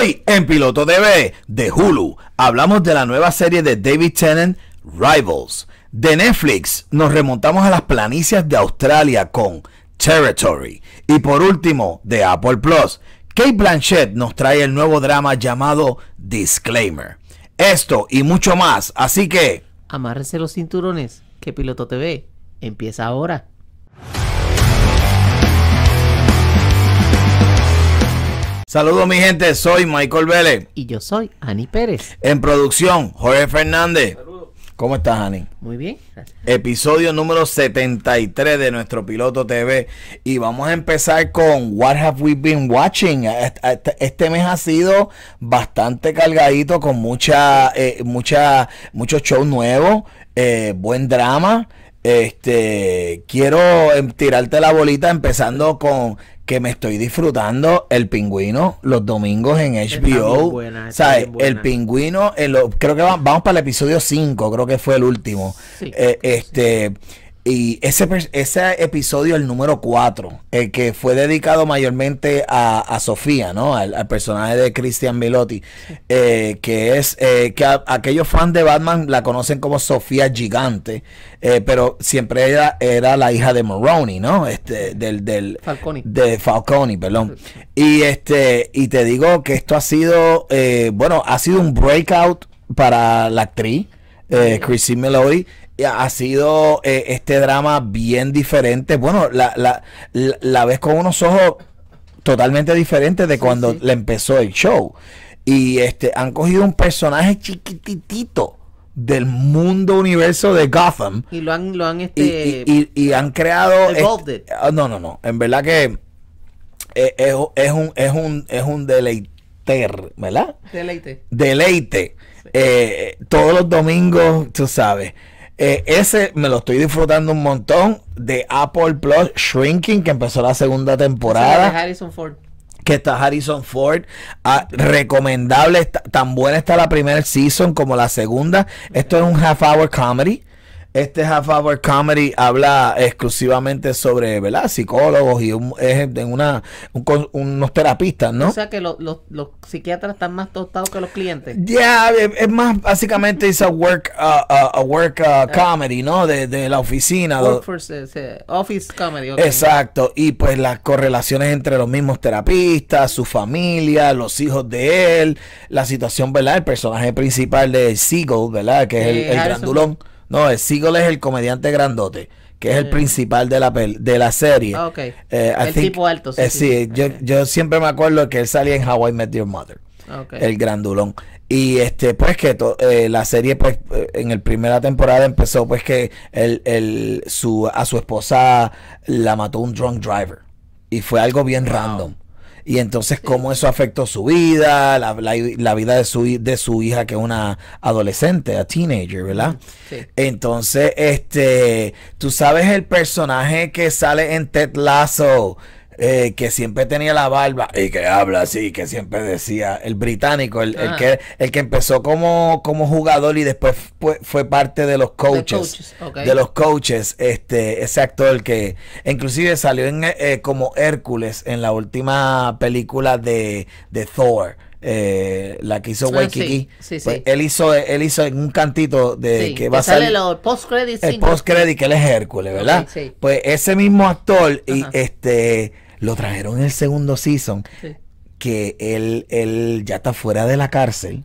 Hoy en Piloto TV de Hulu hablamos de la nueva serie de David Tennant, Rivals. De Netflix nos remontamos a las planicias de Australia con Territory. Y por último, de Apple Plus, Kate Blanchett nos trae el nuevo drama llamado Disclaimer. Esto y mucho más, así que... amárrese los cinturones, que Piloto TV empieza ahora. Saludos mi gente, soy Michael Vélez. Y yo soy Ani Pérez. En producción, Jorge Fernández. Saludos. ¿Cómo estás, Ani? Muy bien. Episodio número 73 de nuestro piloto TV. Y vamos a empezar con What Have We Been Watching. Este, este mes ha sido bastante cargadito con mucha, eh, mucha, muchos shows nuevos, eh, buen drama. Este, quiero em, tirarte la bolita empezando con que me estoy disfrutando El Pingüino los domingos en HBO. El Pingüino, eh, creo que vamos para el episodio 5, creo que fue el último. Eh, este, y ese, ese episodio, el número 4, el que fue dedicado mayormente a, Sofía, ¿no? Al, personaje de Christian Melotti, eh, que es eh, que aquellos fans de Batman la conocen como Sofía Gigante, eh, pero siempre era, era la hija de Moroni, ¿no? Este, del, del Falcone. De Falcone, perdón. Y este, y te digo que esto ha sido, bueno, ha sido un breakout para la actriz. Eh, Chrissy Meloy. Eh, ha sido eh, este drama bien diferente. Bueno, la, la, la, ves con unos ojos totalmente diferentes de cuando le empezó el show. Y este han cogido un personaje chiquitito del mundo universo de Gotham. Y lo han, lo han este, y, y, han creado. Este, ah, no, no, no. En verdad que eh, es, un, es un, es un deleiter, ¿verdad? Deleite. Deleite. todos los domingos, tú sabes. Eh, ese me lo estoy disfrutando un montón. De Apple Plus Shrinking, que empezó la segunda temporada. Harrison Ford que está Harrison Ford. Ah, recomendable, tan buena está la primera season como la segunda. Esto es un half hour comedy. Este Half Hour Comedy habla exclusivamente sobre, ¿verdad? Psicólogos y un, una, unos terapistas, ¿no? O sea que los psiquiatras están más tostados que los clientes. Ya, eh, es más, básicamente es a work, uh, uh, a, work uh, eh. comedy, ¿no? De, la oficina. Eh, office comedy. Exacto. Y pues las correlaciones entre los mismos terapistas, su familia, los hijos de él, la situación, ¿verdad? El personaje principal de Seagull, ¿verdad? Que es el, grandulón. No, el es el comediante grandote, que es el eh. principal de la, de la serie. Ah, eh, el tipo alto, sí. Eh, yo, siempre me acuerdo que él salía en How I Met Your Mother. El grandulón. Y este, pues que la serie, pues, en la primera temporada empezó, pues, que a su esposa la mató un drunk driver. Y fue algo bien random. Y entonces cómo eso afectó su vida, la, vida de su, de su hija que es una adolescente, a teenager, ¿verdad? Sí. Entonces, este, tú sabes el personaje que sale en Ted Lasso, eh, que siempre tenía la barba y que habla así, que siempre decía, el británico, el, ah. que, el que empezó como, como jugador y después fue, parte de los coaches, de los coaches, este, ese actor que inclusive salió eh, eh, como Hércules en la última película de, de Thor. la que hizo ah, pues, Él hizo, él hizo un cantito de que va a salir el post credit, que él es Hércules, ¿verdad? pues ese mismo actor y este lo trajeron en el segundo season, que él, ya está fuera de la cárcel.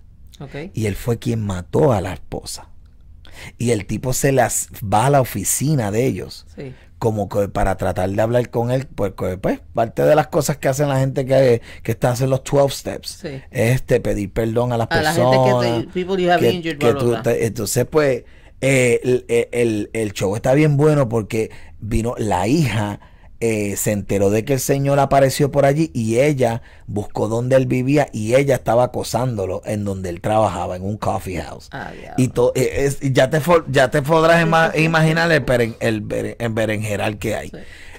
Y él fue quien mató a la esposa. Y el tipo se las va a la oficina de ellos. Como que para tratar de hablar con él. Porque, pues, parte de las cosas que hacen la gente que, que está haciendo los 12 steps. Este, pedir perdón a las a personas. La gente que, entonces, pues, eh, el, el, el, show está bien bueno porque vino la hija eh, se enteró de que el Señor apareció por allí y ella buscó donde él vivía y ella estaba acosándolo en donde él trabajaba, en un coffee house. Ah, eh, y ya, te ya te podrás imaginar el, beren el, berenjeral que hay.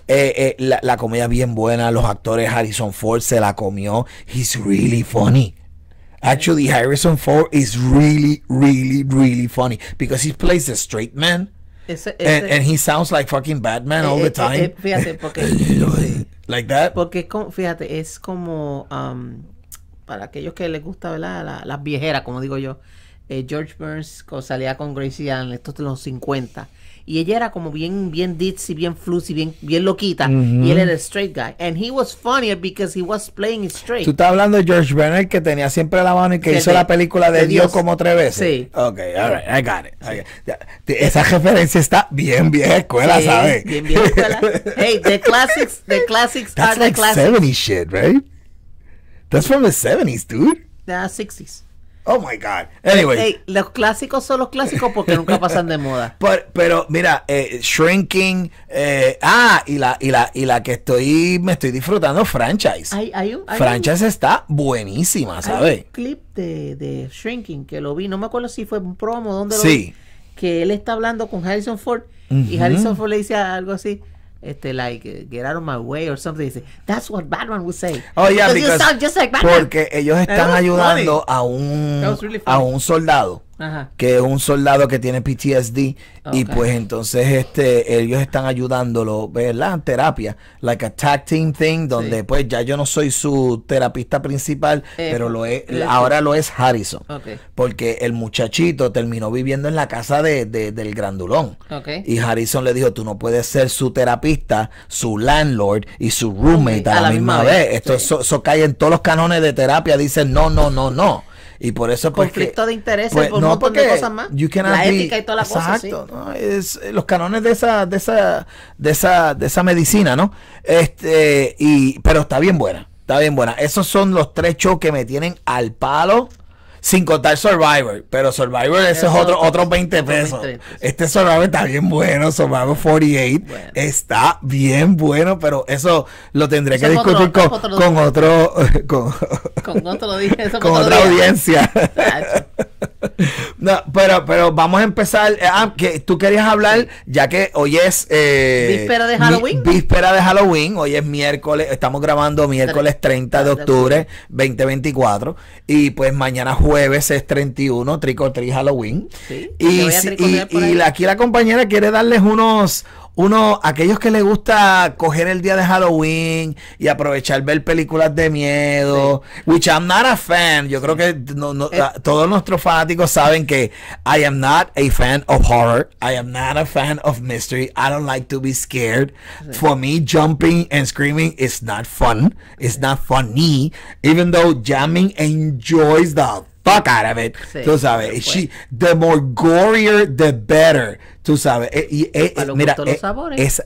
Eh, la, comida bien buena, los actores Harrison Ford se la comió. He's really funny. Actually, Harrison Ford is really, really, really funny because he plays a straight man. Ese, ese, and, and, he sounds like fucking Batman eh, all the eh, eh, time. fíjate, porque. like that. Porque, fíjate, es como. Um, para aquellos que les gusta, ¿verdad? Las viejeras, como digo yo. Eh, George Burns salía con Gracie Allen, estos de los 50 y ella era como bien bien ditzy, bien flusy, bien bien loquita y él era el straight guy and he was funnier because he was playing straight. Tú estás hablando de George Bernard que tenía siempre la mano y que hizo la película de, Dios, como tres veces. Sí. Okay, all I got it. Esa referencia está bien vieja escuela, sí, ¿sabes? Bien vieja escuela. hey, the classics, the classics That's are like the classics. 70 shit, right? That's from the 70s, dude. The 60s. Oh my God. Anyway. los clásicos son los clásicos porque nunca pasan de moda. pero, mira, eh, Shrinking. Eh, ah, y la, y, la, y la que estoy. Me estoy disfrutando, Franchise. franchise está buenísima, ¿sabes? un clip de, Shrinking que lo vi. No me acuerdo si fue un promo, ¿dónde lo sí. Que él está hablando con Harrison Ford. Y Harrison Ford le dice algo así este, like, get out of my way or something. Dice, that's what Batman would say. Oh, yeah, because Porque ellos están ayudando a un, a un soldado que es un soldado que tiene PTSD y pues entonces este ellos están ayudándolo, ¿verdad? En terapia, like a tag team thing donde pues ya yo no soy su terapista principal, pero lo es ahora lo es Harrison. Porque el muchachito terminó viviendo en la casa del grandulón. Y Harrison le dijo, "Tú no puedes ser su terapista, su landlord y su roommate a, la, misma, vez. Esto eso cae en todos los canones de terapia, dicen, "No, no, no, no." Y por eso pues, conflicto de intereses pues, por no, porque de cosas más. La ética y todas las cosas es eh, los canones de esa de esa de esa de esa medicina, ¿no? Este y pero está bien buena. Está bien buena. Esos son los tres shows que me tienen al palo. Sin contar Survivor. Pero Survivor, eso es otro, otros 20 pesos. Este Survivor está bien bueno. Survivor 48 está bien bueno. Pero eso lo tendré que discutir con, otro, con, otro. Con, otra audiencia. pero, pero vamos a empezar. Eh, ah, que tú querías hablar, ya que hoy es. Eh, víspera de Halloween. Víspera de Halloween. Hoy es miércoles. Estamos grabando miércoles 30 de octubre 2024. Y pues mañana jueves jueves es 31, Trick or Halloween. y, aquí la compañera quiere darles unos, unos aquellos que les gusta coger el día de Halloween y aprovechar ver películas de miedo, which I'm not a fan, yo creo que eh. todos nuestros fanáticos saben que I am not a fan of horror, I am not a fan of mystery, I don't like to be scared. For me, jumping and screaming is not fun, it's not funny, even though jamming enjoys the fuck out of it. tú sabes. Pues. She, the more gorier, the better. Tú sabes. Eh, y, eh, mira, eh, Es,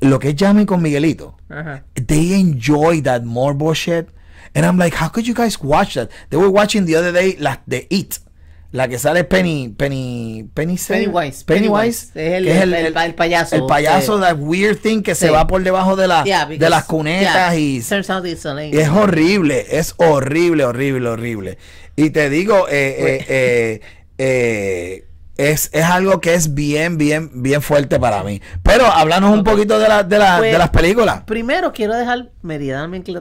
lo que es con Miguelito, they enjoy that more bullshit. And I'm like, how could you guys watch that? They were watching the other day la de eat La que sale Penny, Penny, Penny, Pennywise. Pennywise, es, el, el, el, payaso. El payaso, that weird thing que se va por debajo de, la, de las cunetas y... es horrible, es horrible, horrible, horrible. Y te digo, eh, pues. eh, eh, es, algo que es bien, bien, bien fuerte para mí. Pero háblanos un poquito de, pues, las películas. Primero quiero dejar medianamente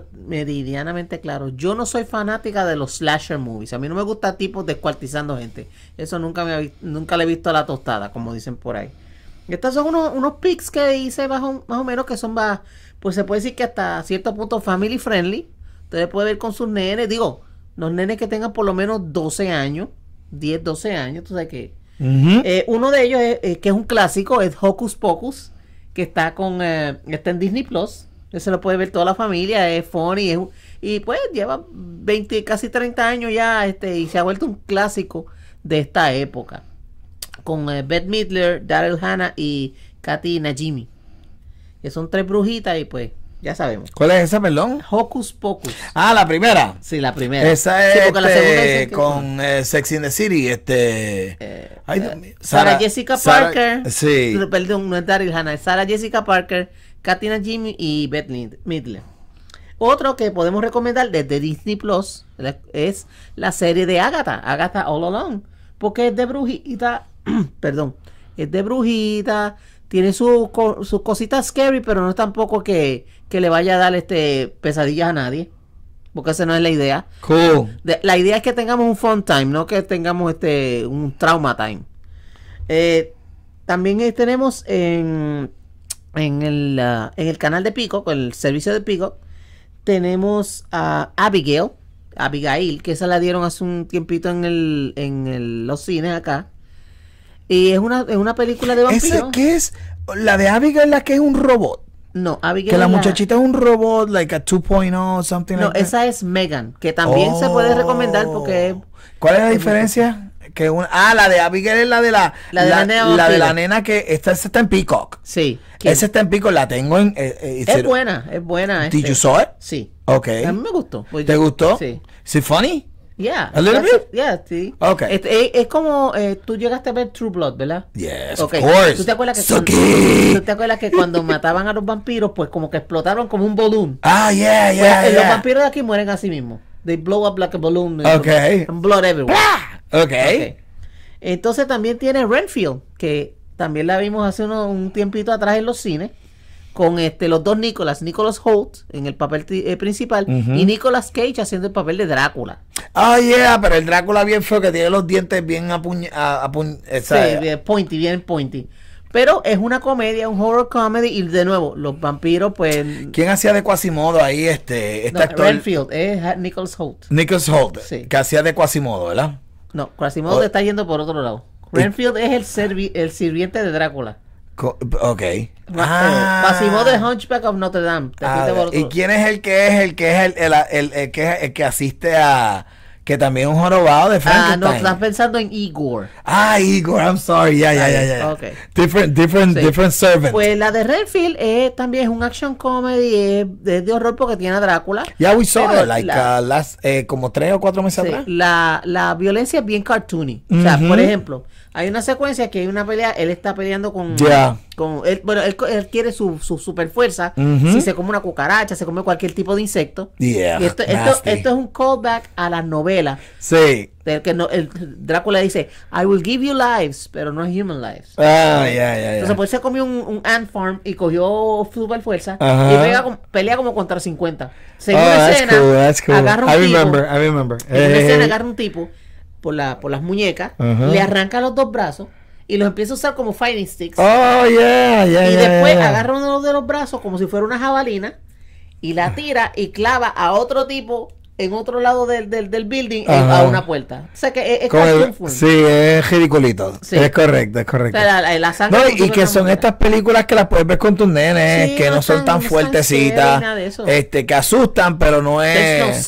claro, yo no soy fanática de los slasher movies. A mí no me gusta tipos descuartizando gente. Eso nunca, me, nunca le he visto a la tostada, como dicen por ahí. Estos son unos, pics que hice más o, menos que son más, pues se puede decir que hasta cierto punto family friendly. Ustedes pueden ir con sus nenes, digo, los nenes que tengan por lo menos 12 años, 10, 12 años, tú sabes que... Eh, uno de ellos, es, eh, que es un clásico, es Hocus Pocus, que está con eh, en Disney Plus. Se lo puede ver toda la familia, es funny. Es y pues lleva 20, casi 30 años ya este, y se ha vuelto un clásico de esta época. Con Beth Midler, Daryl Hannah y Katy Najimy. Que son tres brujitas y pues ya sabemos. ¿Cuál es esa, perdón? Hocus Pocus. Ah, la primera. Sí, la primera. Esa es este, con eh, Sex in the City, este... Eh, eh, Sara, Jessica Parker. Sí. Perdón, no es Daryl Hannah, es Sara Jessica Parker, Katina Jimmy y Beth Midler. Otro que podemos recomendar desde Disney Plus es la serie de Agatha, Agatha All Along, porque es de brujita, perdón, es de brujita, tiene sus cositas scary, pero no es tampoco que, le vaya a dar este pesadillas a nadie. Porque esa no es la idea. la idea es que tengamos un fun time, no que tengamos este un trauma time. Eh, también eh, tenemos ah, en, el, canal de Pico, con el servicio de Pico, tenemos a Abigail, Abigail, que esa la dieron hace un tiempito en, los cines acá. Y es una, es una película de vampiros. ¿Esa que es? La de Abigail, la que es un robot. No, Abigail. Que la, muchachita es un robot, like a 2.0, something no, like No, esa es Megan, que también se puede recomendar porque. Oh. ¿Cuál es la diferencia? Que ah, la de Abigail es la de la. La de la, nena. de la nena que. Esta, está en Peacock. Sí. Esa está en Peacock, la tengo en. Eh, eh, es buena, es buena. Este. ¿Did Sí. Ok. A mí me gustó. Pues ¿Te gustó? Sí. ¿Sí funny? Yeah. A little bit? Yeah, sí. Okay. Es, como, eh, tú llegaste a ver True Blood, ¿verdad? Yes, okay. of course. ¿Tú te, acuerdas que cuando, ¿Tú te acuerdas que cuando mataban a los vampiros, pues como que explotaron como un balloon? Ah, yeah, pues, yeah, eh, yeah. Los vampiros de aquí mueren así mismo. They blow up like a balloon. Okay. And blood everywhere. Okay. okay. Entonces también tiene Renfield, que también la vimos hace un tiempito atrás en los cines con este, los dos Nicolas, Nicholas Holt en el papel eh, principal y Nicolas Cage haciendo el papel de Drácula. Ah, yeah, pero el Drácula bien feo que tiene los dientes bien apuñados. sí, bien pointy, bien pointy. Pero es una comedia, un horror comedy y de nuevo, los vampiros pues... ¿Quién hacía de Quasimodo ahí este, este no, actor? es eh, Nicholas Holt. Nicholas Holt, que hacía de Quasimodo, ¿verdad? No, Quasimodo está yendo por otro lado. Renfield es el, el sirviente de Drácula. Co ok. Máximo eh, ah. de Hunchback of Notre Dame. Ah, ¿Y quién es el que es el que es el, el, que, que, asiste a que también es un jorobado de ah, Frankenstein? Ah, no, estás pensando en Igor. Ah, Igor, I'm sorry. Ya, ya, ya, ya. Different, different, different servant. Pues la de Redfield es, también es un action comedy, es, de horror porque tiene a Drácula. Ya, yeah, we saw it, like, uh, eh, como tres o cuatro meses atrás. La, la violencia es bien cartoony. O sea, por ejemplo hay una secuencia que hay una pelea, él está peleando con. con bueno, él, quiere su, su super fuerza. Si se come una cucaracha, se come cualquier tipo de insecto. Y esto, es un callback a la novela. Sí. Del que no, el, Drácula dice: I will give you lives, pero no human lives. Ah, ya, ya, ya. Entonces, pues se comió un, ant farm y cogió super fuerza. Y pelea como contra 50. Según oh, escena, agarra un I remember, I remember. en hey, escena, eh, agarra un tipo por, la, por las muñecas, le arranca los dos brazos y los empieza a usar como fighting sticks. Oh, yeah, yeah, y después agarra uno de los brazos como si fuera una jabalina y la tira y clava a otro tipo en otro lado del, del, building a una puerta. O sea que es, es Sí, es ridiculito. Es correcto, es correcto. y, que son estas películas que las puedes ver con tus nenes, que no, son tan, fuertecitas, este, que asustan, pero no es...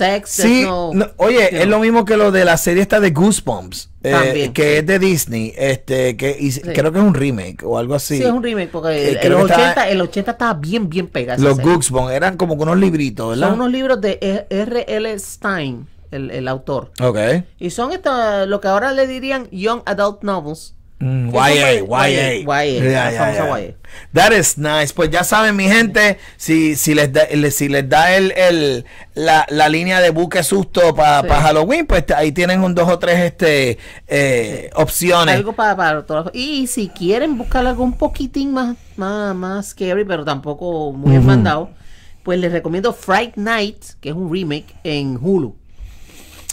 oye, es lo mismo que lo de la serie esta de Goosebumps que es de Disney, este, que creo que es un remake o algo así. Sí, es un remake, porque eh, el, 80, estaba, bien, bien pegado. Los Gooksbone eran como unos libritos, ¿verdad? Son unos libros de R.L. Stein, el, autor. Ok. Y son esta, lo que ahora le dirían Young Adult Novels. YA YA, YA. YA, YA YA That is nice. Pues ya saben, mi gente, si, si les da, si les da el, la, la, línea de buque susto para Halloween, pues ahí tienen un dos o tres este eh, opciones. Algo para, todos. Y si quieren buscar algo un poquitín más, más, más scary, pero tampoco muy mandado, pues les recomiendo Fright Night, que es un remake en Hulu.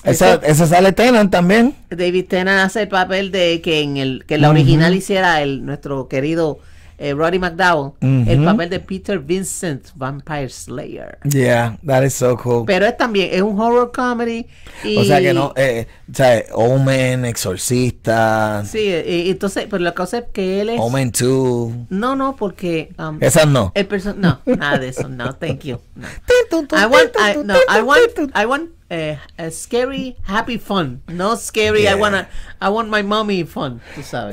Esa, esa sale Tennant también. David Tennant hace el papel de que en el que la original hiciera el nuestro querido eh, Roddy McDowell, el papel de Peter Vincent, Vampire Slayer. Yeah, that is so cool. Pero es también, es un horror comedy. Y... O sea que no, eh, o sea, Omen, Exorcista. Sí, y entonces, pero pues la cosa es que él es. Omen 2. No, no, porque. Um, Esas no. El no, nada de eso, no, thank you. I want, I, no, I want, I want eh, scary happy fun. No scary, I wanna, I want my mommy fun,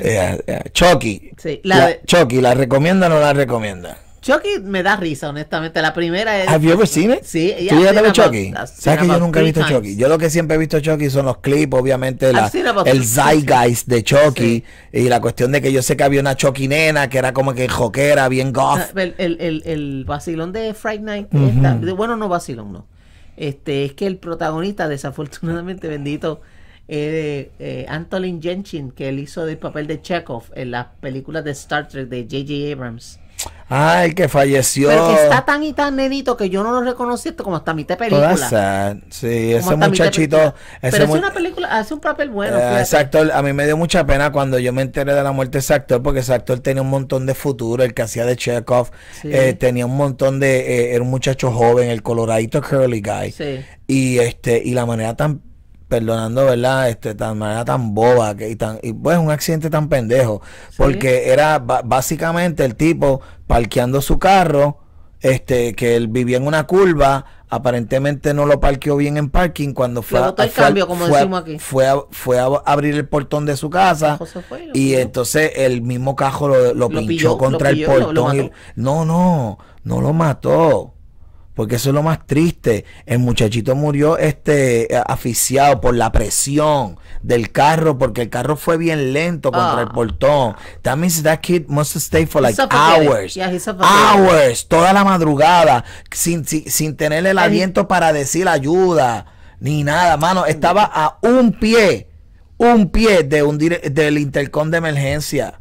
Yeah, yeah. Chucky. Sí, la, Chucky, ¿la recomienda o no la recomienda? Chucky me da risa, honestamente. La primera es. ¿Have you ever seen Sí. ¿Tú ya ves Chucky? ¿Sabes que yo nunca he visto Chucky? Yo lo que siempre he visto Chucky son los clips, obviamente, el zeitgeist de Chucky y la cuestión de que yo sé que había una Chucky nena que era como que joquera, bien goth. Ah, el, el, el, el vacilón de Fright Night. bueno, no vacilón, no este, es que el protagonista, desafortunadamente, bendito, es Anthony eh, Antonin que él hizo el papel de Chekhov en las películas de Star Trek de J.J. Abrams, Ay, que falleció. Pero que está tan y tan nenito que yo no lo reconocí como hasta mi película. Sí, ese muchachito. pero es una película, hace un papel bueno. Eh, exacto, a mí me dio mucha pena cuando yo me enteré de la muerte de ese actor, porque ese actor tenía un montón de futuro, el que hacía de Chekhov. Eh, tenía un montón de. Eh, era un muchacho joven, el coloradito Curly Guy. Sí. Y, este, y la manera tan perdonando, ¿verdad? Este, tan manera tan boba que, y tan, y pues un accidente tan pendejo. Porque era básicamente el tipo parqueando su carro, este, que él vivía en una curva, aparentemente no lo parqueó bien en parking cuando fue a, fue, a, abrir el portón de su casa y entonces el mismo cajo lo, pinchó contra el portón no no no lo mató porque eso es lo más triste. El muchachito murió este eh, asfixiado por la presión del carro, porque el carro fue bien lento contra el ah. portón. That means that kid must stay for like hours. hours, toda la madrugada, sin, sin, tener el aliento para decir ayuda, ni nada, mano. Estaba a un pie, un pie de del intercom de emergencia.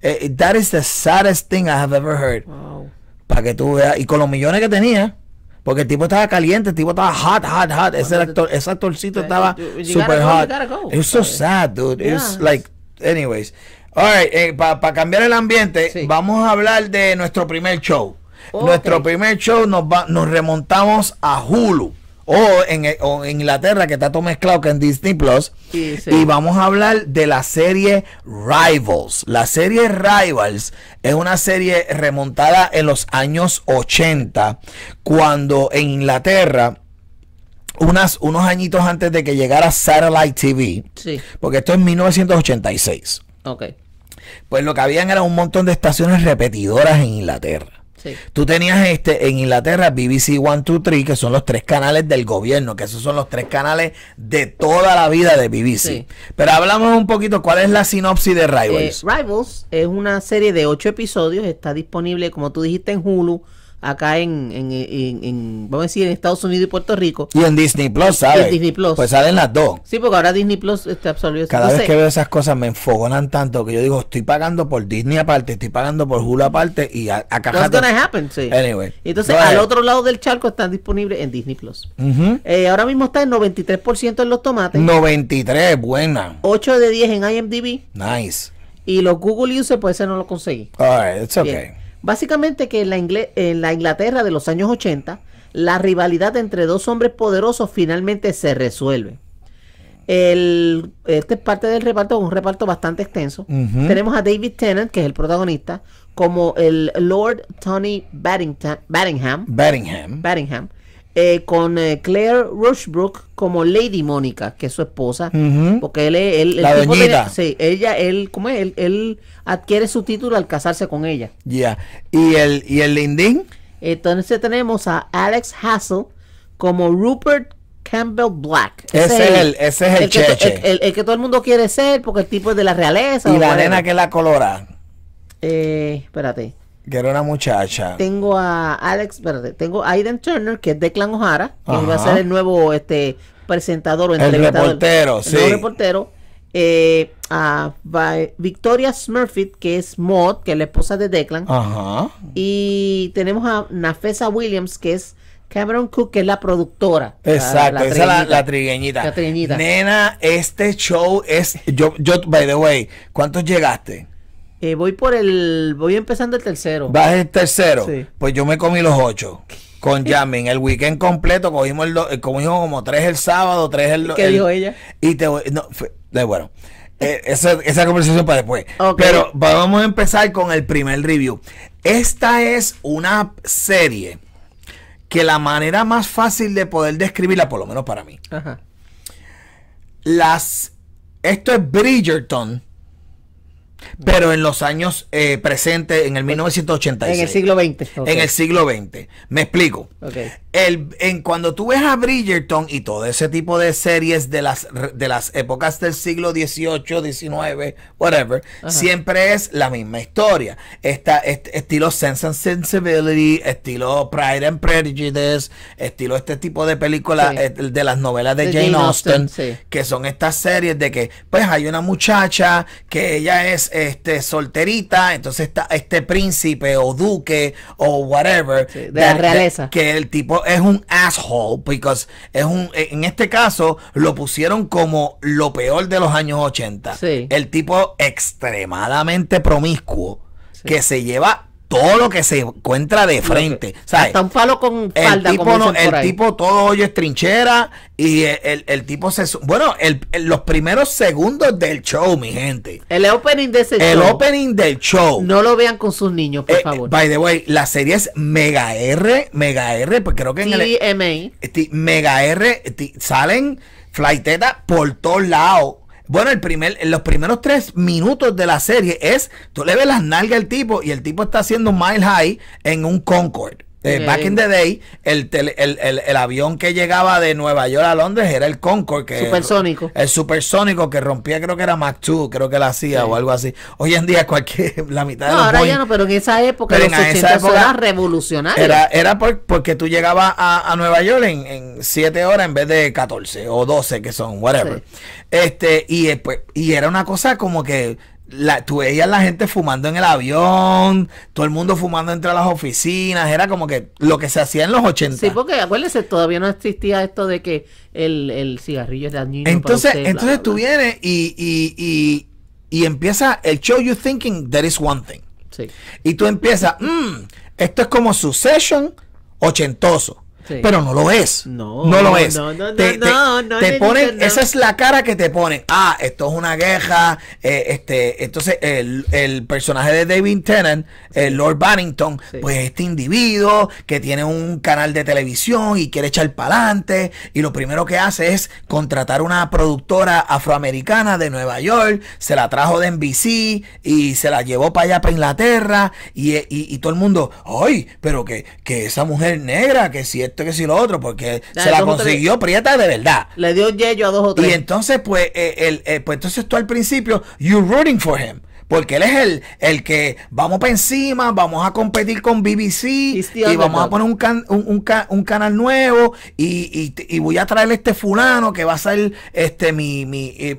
Eh, that is the saddest thing I have ever heard. Para que tú veas, y con los millones que tenía. Porque el tipo estaba caliente, el tipo estaba hot, hot, hot. Ese, actor, ese actorcito estaba super hot. It was so sad, dude. It like, anyways. Alright, eh, para cambiar el ambiente, vamos a hablar de nuestro primer show. Nuestro primer show nos, va, nos remontamos a Hulu o en, Inglaterra, que está todo mezclado que en Disney Plus. Y vamos a hablar de la serie Rivals. La serie Rivals es una serie remontada en los años 80, cuando en Inglaterra unas, unos añitos antes de que llegara Satellite TV, porque esto es 1986. Pues lo que habían era un montón de estaciones repetidoras en Inglaterra. Tú tenías este en Inglaterra BBC One, Two, Three, que son los tres canales del gobierno, que esos son los tres canales de toda la vida de BBC. Pero hablamos un poquito, ¿cuál es la sinopsis de Rivals? Eh, Rivals es una serie de ocho episodios, está disponible, como tú dijiste, en Hulu acá en, en, vamos a decir, en Estados Unidos y Puerto Rico. Y en Disney Plus, ¿sabes? Disney Plus. Pues salen las dos. Sí, porque ahora Disney Plus está absolutamente... Cada vez que veo esas cosas me enfogonan tanto que yo digo, estoy pagando por Disney aparte, estoy pagando por Hulu aparte y a, que That's gonna happen, sí. Anyway. Entonces, al otro lado del charco están disponibles en Disney Plus. Eh, ahora mismo está en 93% en los tomates. 93, buena. 8 de 10 en IMDb. Nice. Y los Google Users, pues ese no lo conseguí. All right, it's okay. Básicamente que en la, en la Inglaterra de los años 80, la rivalidad entre dos hombres poderosos finalmente se resuelve. este es parte del reparto, un reparto bastante extenso. Tenemos a David Tennant, que es el protagonista, como el Lord Tony Battingham. Battingham eh, con eh, Claire Rushbrook como Lady Mónica, que es su esposa, porque él sí, ella, él, ¿cómo es? Él, adquiere su título al casarse con ella. Ya. ¿Y el y el Lindín? Entonces tenemos a Alex Hassel como Rupert Campbell Black. Ese, es el, ese es el, cheche. Que, el, que todo el mundo quiere ser porque el tipo es de la realeza. Y la arena que la colora. Eh, espérate que era una muchacha. Tengo a Alex Verde, tengo a Aiden Turner, que es Declan Ojara, O'Hara, que a ser el nuevo este presentador o entrevistador. El reportero, Nuevo eh, reportero. a Victoria Smurfit, que es mod que es la esposa de Declan. Ajá. Y tenemos a Nafesa Williams, que es Cameron Cook, que es la productora. Exacto, esa es la, la, trigueñita. La Nena, este show es. Yo, yo, by the way, ¿cuántos llegaste? Eh, voy por el. Voy empezando el tercero. Vas el tercero. Pues yo me comí los ocho. Con Yamin, el weekend completo, cogimos, el eh, como tres el sábado, tres el. ¿Qué dijo ella? Y te voy. bueno. Eh, esa, esa, conversación para después. Pero vamos a empezar con el primer review. Esta es una serie que la manera más fácil de poder describirla, por lo menos para mí. Las. Esto es Bridgerton pero en los años eh, presentes, en el 1986. En el siglo XX. En el siglo XX. Me explico. Okay en cuando tú ves a Bridgerton y todo ese tipo de series de las, de las épocas del siglo XVIII, XIX, whatever, siempre es la misma historia. Está este, estilo Sense and Sensibility, estilo Pride and Prejudice, estilo este tipo de películas eh, de las novelas de, Jane, Austen, que son estas series de que pues hay una muchacha que ella es este solterita, entonces está este príncipe o duque o whatever de, la realeza. que el tipo es un asshole, because es un, eh, en este caso lo pusieron como lo peor de los años 80. El tipo extremadamente promiscuo que se lleva todo lo que se encuentra de frente. Que, ¿sabes? un falo con falda. El tipo, todo hoy es trinchera y el, tipo se... Bueno, los primeros segundos del show, mi gente. El opening de ese el show. El opening del show. No lo vean con sus niños, por eh, favor. By the way, la serie es Mega R, Mega R, pues creo que en el... Mega R, salen flighteta por todos lados bueno, el primer, los primeros tres minutos de la serie es, tú le ves las nalgas al tipo y el tipo está haciendo mile high en un Concorde. Eh, back in the day, el, avión que llegaba de Nueva York a Londres era el Concorde. Que, supersónico. El, supersónico que rompía, creo que era Mach 2, creo que la hacía o algo así. Hoy en día, cualquier, la mitad no, de los ahora ya no, pero en esa época, los 80 esa época era revolucionario. Era, porque tú llegabas a, Nueva York en, en 7 horas en vez de 14 o 12 que son, whatever. Este, y, eh, pues, y era una cosa como que la, tú veías la gente fumando en el avión, todo el mundo fumando entre las oficinas, era como que lo que se hacía en los 80. Sí, porque acuérdese, todavía no existía esto de que el, cigarrillo es dañino. Entonces, para usted, entonces tú vienes y, empieza el show you thinking there is one thing. Sí. Y tú empiezas, mm, esto es como Succession ochentoso. Pero no lo es. No, lo es. te, esa es la cara que te ponen. Ah, esto es una guerra. Eh, este, entonces, el, personaje de David Tennant, el eh, Lord Bannington, pues este individuo que tiene un canal de televisión y quiere echar para adelante. Y lo primero que hace es contratar una productora afroamericana de Nueva York. Se la trajo de NBC y se la llevó para allá, para Inglaterra. Y, todo el mundo, ay, pero que, que esa mujer negra, que si es que si lo otro, porque se la consiguió Prieta de verdad. Le dio yello a dos o tres. Y entonces, pues, eh, el, eh, pues entonces tú al principio, you're rooting for him. Porque él es el, el que vamos para encima, vamos a competir con BBC y vamos a poner un, un, canal nuevo y, voy a traer este fulano que va a ser este eh,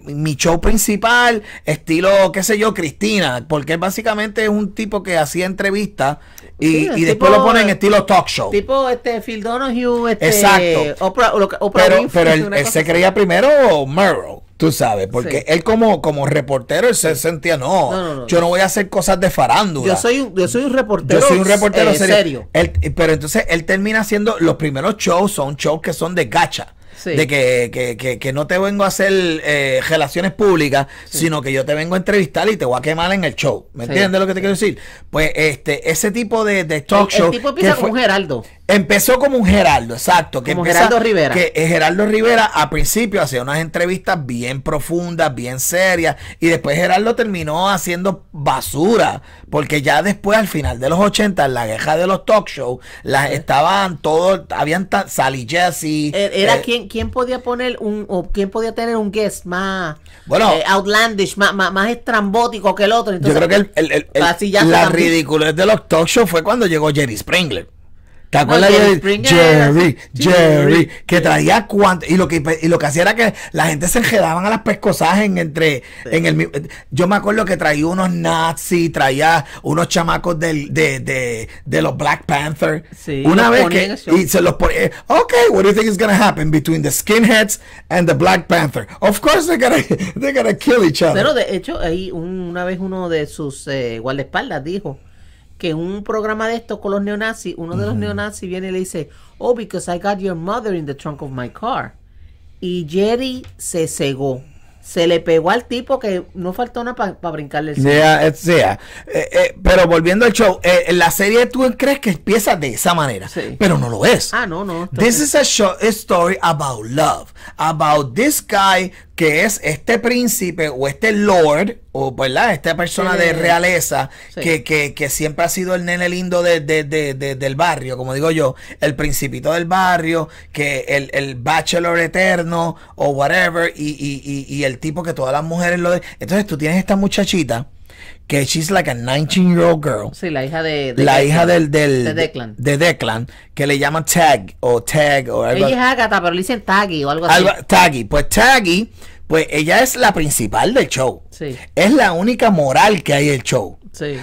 mi, show principal, estilo, qué sé yo, Cristina, porque él básicamente es un tipo que hacía entrevistas y, después lo ponen en estilo talk show. Tipo este Phil Donahue, este, Exacto. Oprah, pero, él, se creía primero Merrill? Tú sabes, porque él como, como reportero él se sentía, no, yo no voy a hacer cosas de farándula. Yo soy yo soy un reportero. serio. pero entonces él termina haciendo, los primeros shows son shows que son de gacha. De que, que, no te vengo a hacer eh, relaciones públicas, sino que yo te vengo a entrevistar y te voy a quemar en el show. ¿Me entiendes lo que te quiero decir? Pues este ese tipo de, de talk el, show. tipo empieza con un Geraldo. Empezó como un Geraldo, exacto. Que Rivera. Que eh, Gerardo Rivera a principio hacía unas entrevistas bien profundas, bien serias, y después Geraldo terminó haciendo basura, porque ya después, al final de los 80, en la guerra de los talk shows, las estaban todos, habían Sally Jesse. Eh, era eh, quien, podía poner un, o quien podía tener un guest más bueno, outlandish, más, más, más, estrambótico que el otro. yo creo que el, el, el, la ridiculez de los talk shows fue cuando llegó Jerry Springer. ¿Te acuerdas de Jerry, Jerry, que traía cuánto? Y lo que, y hacía era que la gente se enredaban a las pescosas en entre, en el Yo me acuerdo que traía unos nazis, traía unos chamacos del, de, de, los Black Panther. Sí, Una vez que, y se los ponía, ok, what do you think is going to happen between the skinheads and the Black Panther? Of course they're gonna, they're gonna kill each other. Pero de hecho, ahí una vez uno de sus eh, guardaespaldas dijo que un programa de estos con los neonazis, uno de los neonazis viene y le dice, oh, because I got your mother in the trunk of my car. Y Jerry se cegó. Se le pegó al tipo que no faltó nada para brincarle el yeah, eh, eh, pero volviendo al show, eh, la serie tú crees que empieza de esa manera, pero no lo es. Ah, no, no. This is a short story about love, about this guy que es este príncipe o este lord, o ¿verdad? esta persona de eh, realeza, que, que, siempre ha sido el nene lindo de, del barrio, como digo yo, el principito del barrio, que el, el bachelor eterno o whatever, y, y, y, y el tipo que todas las mujeres lo... Entonces tú tienes esta muchachita que she's like a 19 year old girl. Sí, la hija de, la hija del, de, Declan. que le llaman Tag o Tag o algo. Ella es Agatha, pero le dicen Taggy o algo así. taggy, pues Taggy, pues ella es la principal del show. Sí. Es la única moral que hay el show.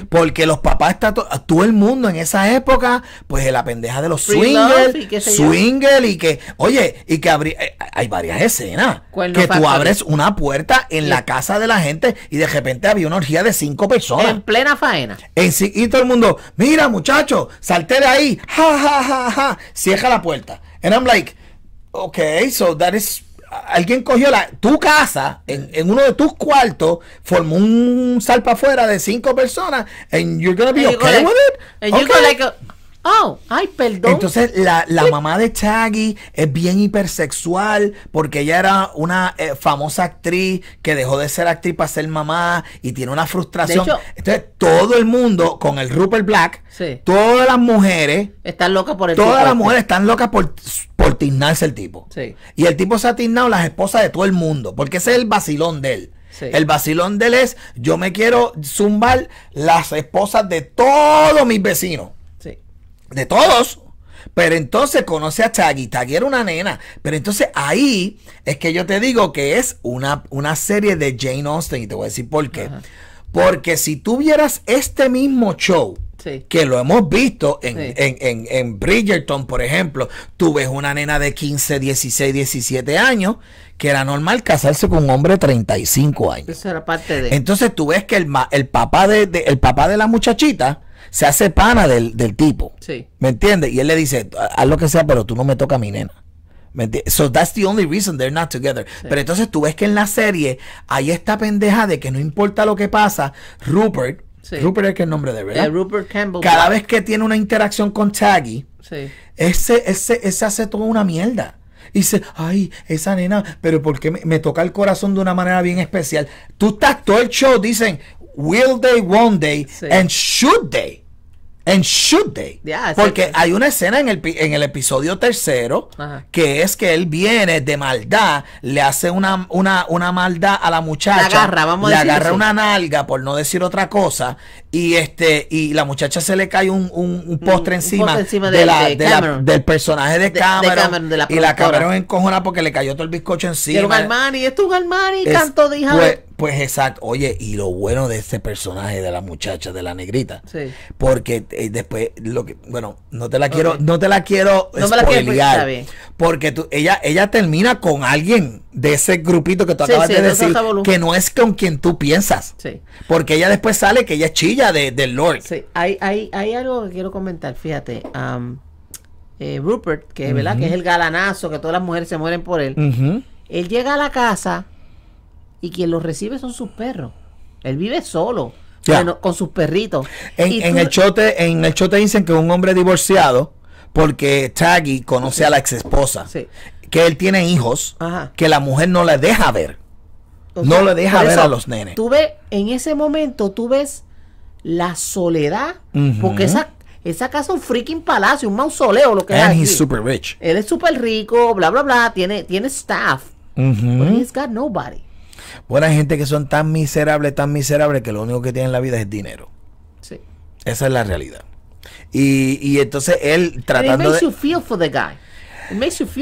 Porque los papás está todo el mundo en esa época, pues la pendeja de los swingers, swinger y que, oye, y que abrí, eh, eh, hay varias escenas que tú abres una puerta en la casa de la gente y de repente había una orgía de cinco personas en plena faena. y todo el mundo, mira, muchacho, salte de ahí, ja ja ja ja, cierra la puerta. And I'm like, okay, so that is alguien cogió la, tu casa, en, uno de tus cuartos, formó un salpa afuera de cinco personas, and you're gonna be okay with it? And Oh, ay, perdón. Entonces, la, mamá de Chaggy es bien hipersexual porque ella era una eh, famosa actriz que dejó de ser actriz para ser mamá y tiene una frustración. Entonces, todo el mundo con el Rupert Black, todas las mujeres están locas por el Todas las este. mujeres están locas por, por tiznarse el tipo. Y el tipo se ha tiznado las esposas de todo el mundo porque ese es el vacilón de él. El vacilón de él es: yo me quiero zumbar las esposas de todos mis vecinos de todos. Pero entonces conoce a Taggy. Taggy era una nena. Pero entonces ahí es que yo te digo que es una, una serie de Jane Austen. Y te voy a decir por qué. Porque si tuvieras este mismo show, que lo hemos visto en, en, en, en, Bridgerton, por ejemplo. Tú ves una nena de 15, 16, 17 años que era normal casarse con un hombre de 35 años. Eso era parte de... Entonces tú ves que el, el, papá, de, de, el papá de la muchachita se hace pana del, tipo. Sí. ¿Me entiendes? Y él le dice, haz lo que sea, pero tú no me tocas a mi nena. so that's the only reason they're not together. Pero entonces tú ves que en la serie hay esta pendeja de que no importa lo que pasa, Rupert, Rupert es que el nombre de verdad. Eh, Rupert Campbell. Cada vez que tiene una interacción con Taggy, ese, hace toda una mierda. Y dice, ay, esa nena, pero porque me, me, toca el corazón de una manera bien especial? Tú estás todo el show, dicen, will they, won't they, and should they. And should they. Porque hay una escena en el, en el episodio tercero que es que él viene de maldad, le hace una, una, una maldad a la muchacha. agarra, le agarra una nalga, por no decir otra cosa, y este y la muchacha se le cae un, postre encima, del personaje de Cameron. y la Cameron encojona porque le cayó todo el bizcocho encima. Y un Armani, esto es un Armani, canto de hija. Pues exacto. Oye, y lo bueno de ese personaje de la muchacha, de la negrita. Sí. Porque eh, después, lo que, bueno, no te la quiero, no te la quiero no la quiero, pues, Porque tú, ella, ella termina con alguien de ese grupito que tú acabas de decir, que no es con quien tú piensas. Sí. Porque ella después sale que ella chilla de, del Lord. Sí, hay, hay, hay algo que quiero comentar, fíjate. a eh, Rupert, que, ve ¿verdad? que es el galanazo, que todas las mujeres se mueren por él. Él llega a la casa y quien los recibe son sus perros. Él vive solo. con sus perritos. En, el chote, en el chote dicen que un hombre divorciado, porque Taggy conoce a la ex esposa, que él tiene hijos, que la mujer no le deja ver. no le deja ver a los nenes. en ese momento tú ves la soledad, porque esa, esa casa es un freaking palacio, un mausoleo, lo que es. super rich. Él es súper rico, bla, bla, bla, tiene, tiene staff. Uh But he's got nobody. Buena gente que son tan miserables, tan miserables, que lo único que tienen en la vida es dinero. Sí. Esa es la realidad. Y, entonces él tratando de... It makes you feel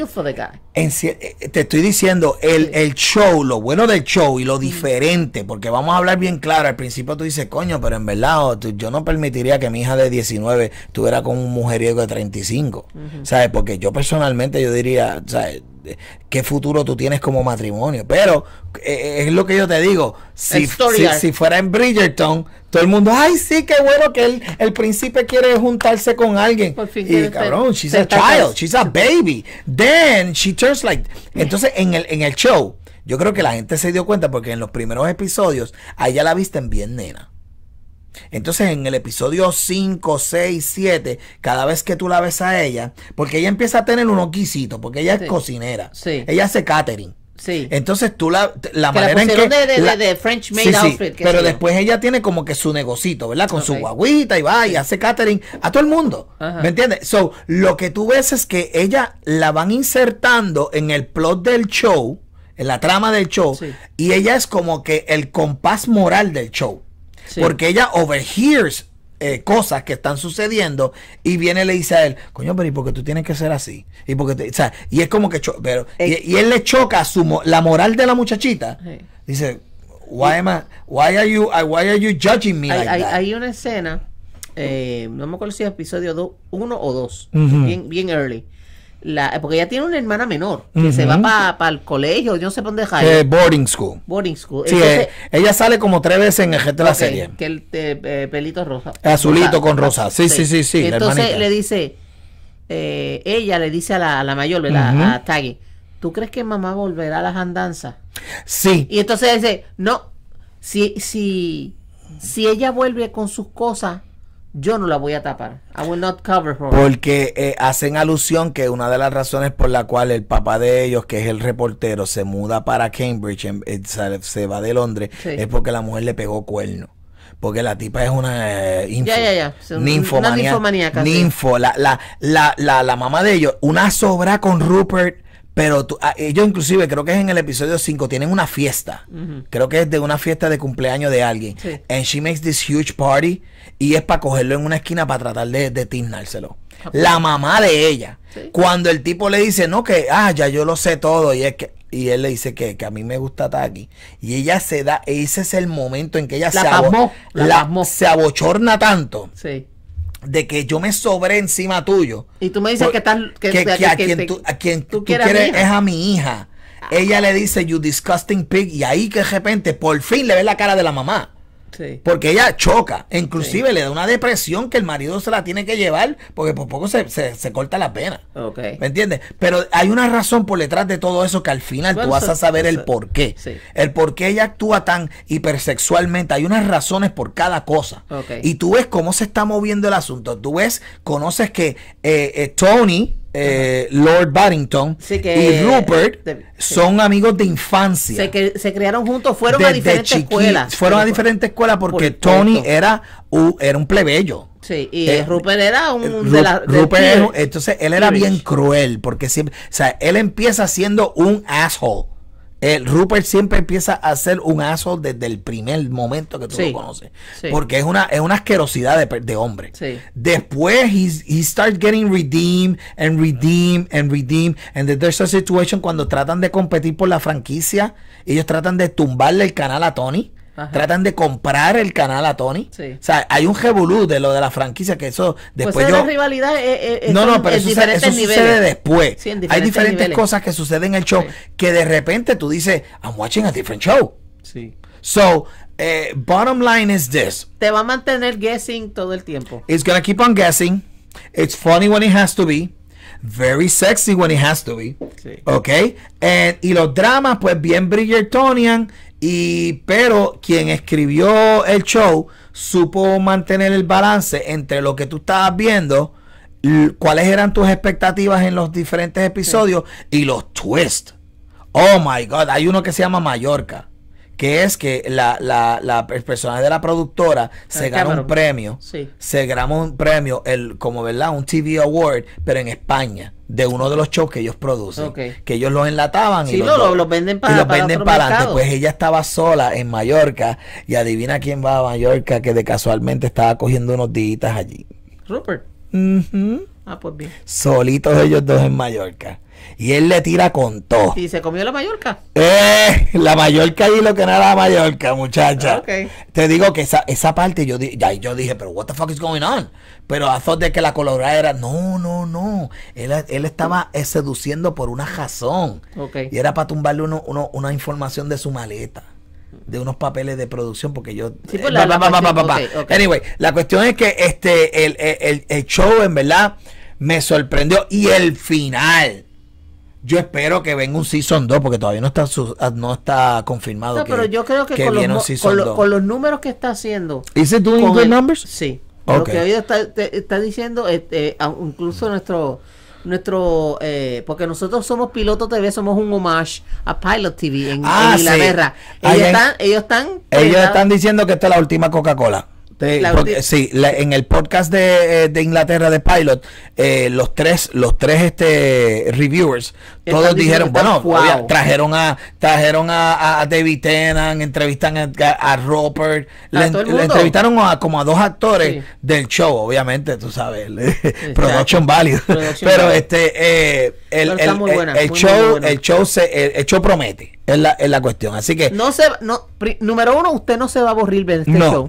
for the guy. En, eh, eh, te estoy diciendo, el, el, show, lo bueno del show y lo mm. diferente, porque vamos a hablar bien claro, al principio tú dices, coño, pero en verdad yo no permitiría que mi hija de 19 estuviera con un mujeriego de 35, ¿sabes? Porque yo personalmente yo diría, ¿sabes? qué futuro tú tienes como matrimonio. Pero eh, eh, es lo que yo te digo. Si, si, fuera en Bridgerton, todo el mundo, ay, sí, qué bueno que el, el príncipe quiere juntarse con alguien. cabrón, she's a child, she's a baby. Then she turns like. Entonces, en el, en el show, yo creo que la gente se dio cuenta porque en los primeros episodios, a ella la visten bien nena. Entonces en el episodio 5, 6, 7, cada vez que tú la ves a ella, porque ella empieza a tener unos guisitos, porque ella es cocinera, sí. ella hace catering. Sí. Entonces tú la, la manera en que. De, French made outfit, pero después ella tiene como que su negocito, ¿verdad? Con su guaguita y va y hace catering a todo el mundo. ¿Me entiendes? So, lo que tú ves es que ella la van insertando en el plot del show, en la trama del show, y ella es como que el compás moral del show. Porque ella overhears eh, cosas que están sucediendo y viene y le dice a él, coño, pero ¿y por qué tú tienes que ser así? Y porque y es como que pero y, él le choca su la moral de la muchachita. Dice, why am are you why are you judging me hay, like hay, hay una escena eh, no me acuerdo si es episodio 1 o 2, bien, bien early la, porque ella tiene una hermana menor que se va para el colegio, yo no sé dónde eh, boarding school. Boarding school. Sí, eh, ella sale como tres veces en el la serie. Que el eh, pelito rosa. Azulito con rosa. Sí, sí, sí, sí. Entonces le dice, ella le dice a la, la mayor, ¿verdad? A Taggy, ¿tú crees que mamá volverá a las andanzas? Sí. Y entonces dice, no, si, si, si ella vuelve con sus cosas, yo no la voy a tapar. I will not cover her. Porque eh, hacen alusión que una de las razones por la cual el papá de ellos, que es el reportero, se muda para Cambridge, eh, se va de Londres, es porque la mujer le pegó cuerno. Porque la tipa es una Ninfo, la, la, la, la, la mamá de ellos, una sobra con Rupert pero tú, ah, ellos eh, inclusive, creo que es en el episodio 5, tienen una fiesta. Creo que es de una fiesta de cumpleaños de alguien. Sí. And she makes this huge party y es para cogerlo en una esquina para tratar de, de tiznárselo. La mamá de ella. Cuando el tipo le dice, no, que, ah, ya yo lo sé todo y es que... Y él le dice que, que a mí me gusta aquí. Y ella se da, ese es el momento en que ella se, la, se abochorna tanto. Sí de que yo me sobré encima tuyo. Y tú me dices que, estás que, a, quien tú, quieres, es a mi hija. Ah. Ella le dice, you disgusting pig, y ahí que de repente, por fin le ves la cara de la mamá. Porque ella choca. Inclusive le da una depresión que el marido se la tiene que llevar porque por poco se, corta la pena. ¿Me entiendes? Pero hay una razón por detrás de todo eso que al final tú vas a saber el por qué. El por qué ella actúa tan hipersexualmente. Hay unas razones por cada cosa. Y tú ves cómo se está moviendo el asunto. Tú ves, conoces que eh, eh, Tony eh, Lord Barrington y Rupert son amigos de infancia. Se, que, crearon juntos, fueron a diferentes escuelas. Fueron a diferentes escuelas porque Tony era, era un plebeyo. Sí, y eh, Rupert era un eh, de las Rupert, entonces él era bien cruel porque siempre, o sea, él empieza siendo un asshole. Eh, Rupert siempre empieza a ser un aso desde el primer momento que tú lo conoces. Porque es una, es una asquerosidad de, hombre. Después, he, start getting redeemed and redeemed and redeemed. And there's a situation cuando tratan de competir por la franquicia, ellos tratan de tumbarle el canal a Tony. Tratan de comprar el canal a Tony. O sea, hay un revolú de lo de la franquicia que eso pues después pues rivalidad es, eh, eh, eh, no, no, pero eso, sucede, después. hay diferentes cosas que suceden en el show que de repente tú dices, I'm watching a different show. Sí. So, bottom line is this. Te va a mantener guessing todo el tiempo. It's gonna keep on guessing. It's funny when it has to be. Very sexy when it has to be. Sí. Ok. y los dramas, pues bien Bridgertonian y, pero quien escribió el show supo mantener el balance entre lo que tú estabas viendo, cuáles eran tus expectativas en los diferentes episodios y los twists. Oh my God, hay uno que se llama Mallorca que es que la, la, el personaje de la productora se un premio, se gana un premio, el, como verdad, un TV Award, pero en España, de uno de los shows que ellos producen, que ellos los enlataban y, los, venden para, los venden para adelante. Pues ella estaba sola en Mallorca y adivina quién va a Mallorca que de casualmente estaba cogiendo unos días allí. Rupert. Ah, pues bien. Solitos ellos dos en Mallorca. Y él le tira con todo. ¿Y se comió la Mallorca? Eh, la Mallorca y lo que era la Mallorca, muchacha. Te digo que esa, parte yo, yo dije, pero what the fuck is going on? Pero a de que la colorada era, no, no, no. Él, estaba eh, seduciendo por una razón. Y era para tumbarle una información de su maleta de unos papeles de producción porque yo anyway la cuestión es que este el, el, show en verdad me sorprendió y el final yo espero que venga un Season 2 porque todavía no está ah, no está confirmado. No, pero yo creo que, con, los, con, los números que está haciendo. ¿Is it doing good numbers? Sí. Okay. Lo que hoy está, está diciendo, este, incluso nuestro nuestro eh, porque nosotros somos pilotos TV somos un homage a Pilot TV en, ah, en Inglaterra ellos, están, ellos están ellos están diciendo que esta es la última Coca-Cola este, sí, en el podcast de, eh, Inglaterra de Pilot, eh, los tres, los tres este reviewers, todos dijeron, bueno, trajeron a, trajeron a, David Tennant, entrevistan a, a, le, entrevistaron a, como a dos actores del show, obviamente, tú sabes, production value. Pero este eh, el, show, el show se, el, promete, es la, es la cuestión. Así que no se, no, número uno, usted no se va a aburrir de este show.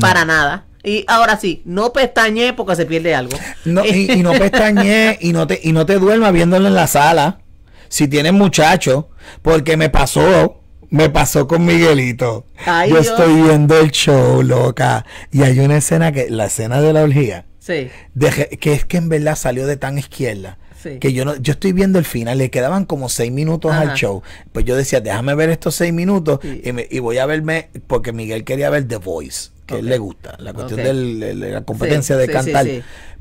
Para nada. Y ahora sí, no pestañe porque se pierde algo. No, y, no pestañe y no te, y no te duermas viéndolo en la sala. Si tienes muchacho, porque me pasó. Me pasó con Miguelito. Yo estoy viendo el show, loca. Y hay una escena que, la escena de la orgía. Sí. que es que en verdad salió de tan izquierda. Que yo no, yo estoy viendo el final, le quedaban como seis minutos al show. Pues yo decía, déjame ver estos seis minutos y, me, y, voy a verme, porque Miguel quería ver The Voice que le gusta, la cuestión de la competencia de cantar.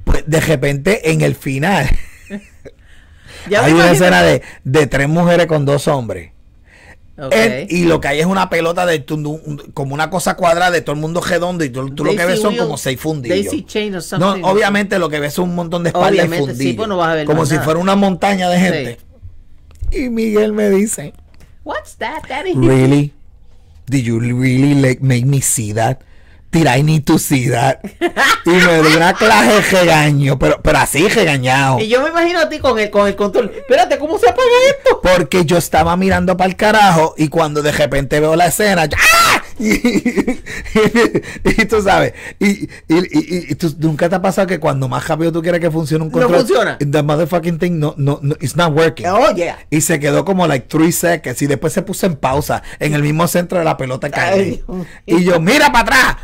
pues de repente en el final hay una escena de, tres mujeres con dos hombres. y lo que hay es una pelota de como una cosa cuadrada de todo el mundo redondo y tú, lo que ves son como seis fundidos no, obviamente lo que ves es un montón de espaldas y pues, como si fuera una montaña de gente. Y Miguel me dice, What's that, Daddy? Really? Did you really make me see that? Tira y me dio una clase regaño, pero, pero así regañado. Y yo me imagino a ti con el, con el control. Espérate, ¿cómo se apaga esto? Porque yo estaba mirando para el carajo y cuando de repente veo la escena, ¡ah! y, tú sabes, y, y, tú, nunca te ha pasado que cuando más rápido tú quieres que funcione un control, no funciona. The motherfucking thing no, no, it's not working. Oh, yeah. Y se quedó como like three seconds y después se puso en pausa en el mismo centro de la pelota que Y yo, mira para atrás.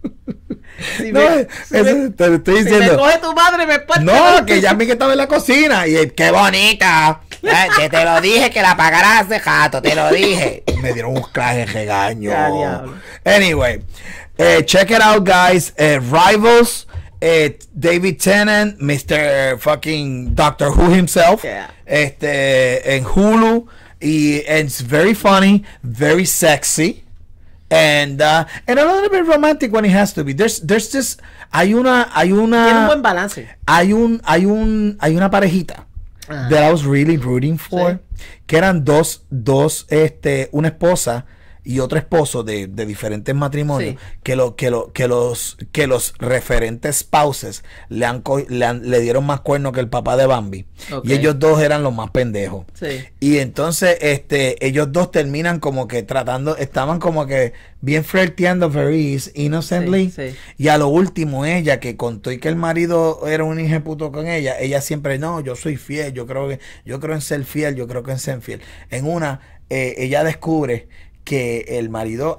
no, te estoy diciendo. Si me coge tu madre, me No, que ya me que estaba en la cocina. Y qué bonita. Ah, te lo dije que la pagarás de jato, te lo dije. Me dieron un claje regaño. Anyway, eh, check it out, guys. Eh, Rivals. Eh, David Tennant, Mr. fucking Doctor Who himself, este, en Hulu, y it's very funny, very sexy, and uh, and a little bit romantic when it has to be. There's there's hay una hay una tiene un buen balance. Hay un hay un hay una parejita that I was really rooting for, que eran dos, dos, este, una esposa y otro esposo de, diferentes matrimonios que, lo, que, lo, que, los, que los referentes spouses le, han, le, dieron más cuernos que el papá de Bambi. Y ellos dos eran los más pendejos. Y entonces este, ellos dos terminan como que tratando, estaban como que bien flirteando Ferris innocently. y a lo último ella, que contó y que el marido era un puto con ella, ella siempre, no, yo soy fiel, yo creo, que, yo creo en ser fiel, yo creo que en ser fiel. En una, eh, ella descubre que el marido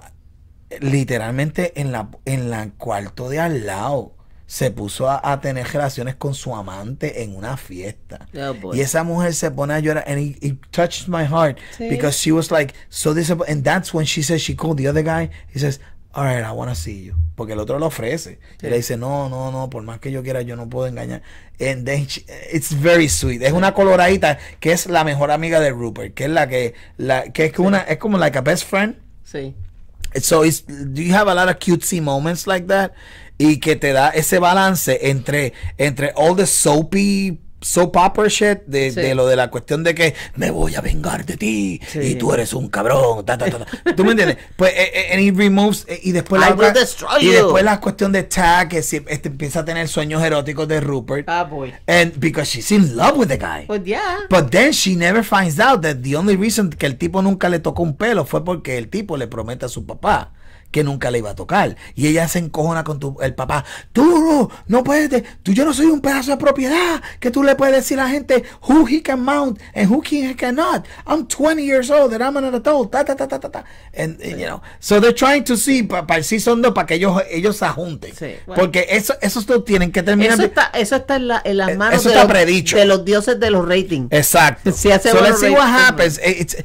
literalmente en la, en la cuarto de al lado se puso a, tener relaciones con su amante en una fiesta. Oh, y esa mujer se pone a llorar. And it, touched my heart because she was like so disappointed. And that's when she says she called the other guy. He says, All right, I wanna see you. Porque el otro lo ofrece. Y le dice, no, no, no, por más que yo quiera, yo no puedo engañar. And then it's very sweet. Es una coloradita que es la mejor amiga de Rupert, que es la que, la, que es una, es como like a best friend. Sí. So it's, do you have a lot of cutesy moments like that? Y que te da ese balance entre, entre all the soapy soap opera shit de, de, lo de la cuestión de que me voy a vengar de ti y tú eres un cabrón. Ta, ta, ta, ¿Tú me entiendes? Pues eh, eh, and he removes eh, y después la y después la cuestión de Tag que si, este, empieza a tener sueños eróticos de Rupert. Ah, boy. And because she's in love with the guy. But pues, yeah. But then she never finds out that the only reason que el tipo nunca le tocó un pelo fue porque el tipo le promete a su papá que nunca le iba a tocar. Y ella se encojona con tu, el papá. Tú no, puedes, tú yo no soy un pedazo de propiedad que tú le puedes decir a la gente who he can mount and who he cannot. I'm 20 years old and I'm an adult. Ta, ta, ta, ta, ta, And, you know, so they're trying to see para para que ellos ellos se junten Porque eso esos dos tienen que terminar. Eso está, eso está en, la, en las eh, manos de los, dioses de los ratings. Exacto. Si so let's see what happens. Eh, it's,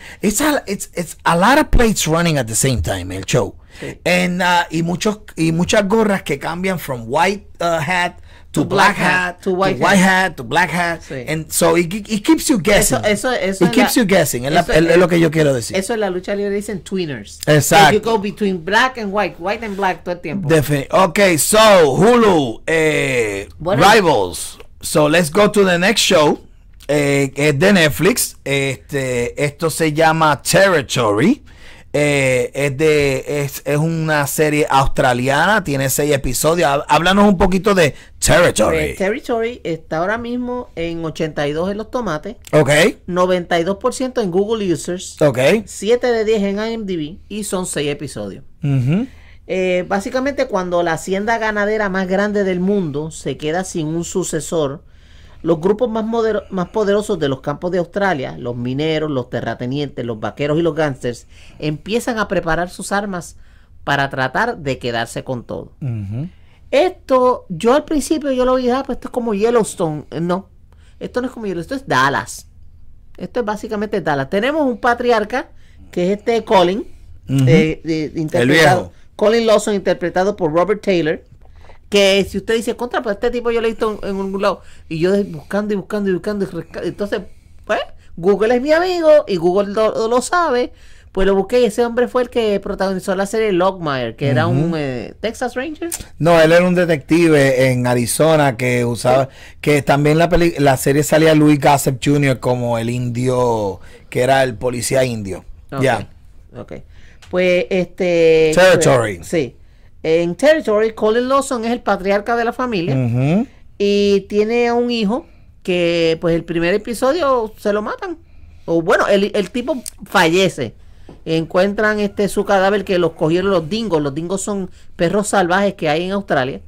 a, it's, it's a lot of plates running at the same time el show. And, uh, y, muchos, y muchas gorras que cambian from white hat to, black, hat, to white, hat. to black hat. And so it, keeps you guessing. Eso, it keeps you guessing. Es, lo que yo quiero decir. Eso es la lucha libre dicen tweeners. Exacto. You go between black and white, white and black todo el tiempo. Definitely. Ok, so Hulu, eh, Rivals. So let's go to the next show. Eh, es de Netflix. Este, esto se llama Territory. Eh, es de es, es, una serie australiana, tiene seis episodios. Háblanos un poquito de Territory. Pues, Territory está ahora mismo en 82 en los tomates. Ok. 92% en Google Users. Ok. 7 de 10 en IMDb y son seis episodios. Eh, básicamente cuando la hacienda ganadera más grande del mundo se queda sin un sucesor los grupos más, más, poderosos de los campos de Australia, los mineros, los terratenientes, los vaqueros y los gángsters, empiezan a preparar sus armas para tratar de quedarse con todo. Esto, yo al principio yo lo vi ah, pues esto es como Yellowstone. Eh, no, esto no es como Yellowstone, esto es Dallas. Esto es básicamente Dallas. Tenemos un patriarca, que es este Colin, eh, eh, interpretado, Colin Lawson, interpretado por Robert Taylor, que si usted dice contra, pues este tipo yo lo he visto en, algún lado. Y yo buscando y buscando y buscando. entonces, pues, Google es mi amigo y Google lo, sabe. Pues lo busqué y ese hombre fue el que protagonizó la serie Lockmire. que era un eh, Texas Ranger. No, él era un detective en Arizona que usaba, que también la, la serie salía Louis Gossett Jr. como el indio, que era el policía indio. Ya. Ok. Pues este... Territory. Pues, sí. En Territory, Colin Lawson es el patriarca de la familia y tiene un hijo que pues el primer episodio se lo matan. O bueno, el, el tipo fallece encuentran este su cadáver que los cogieron los dingos. Los dingos son perros salvajes que hay en Australia.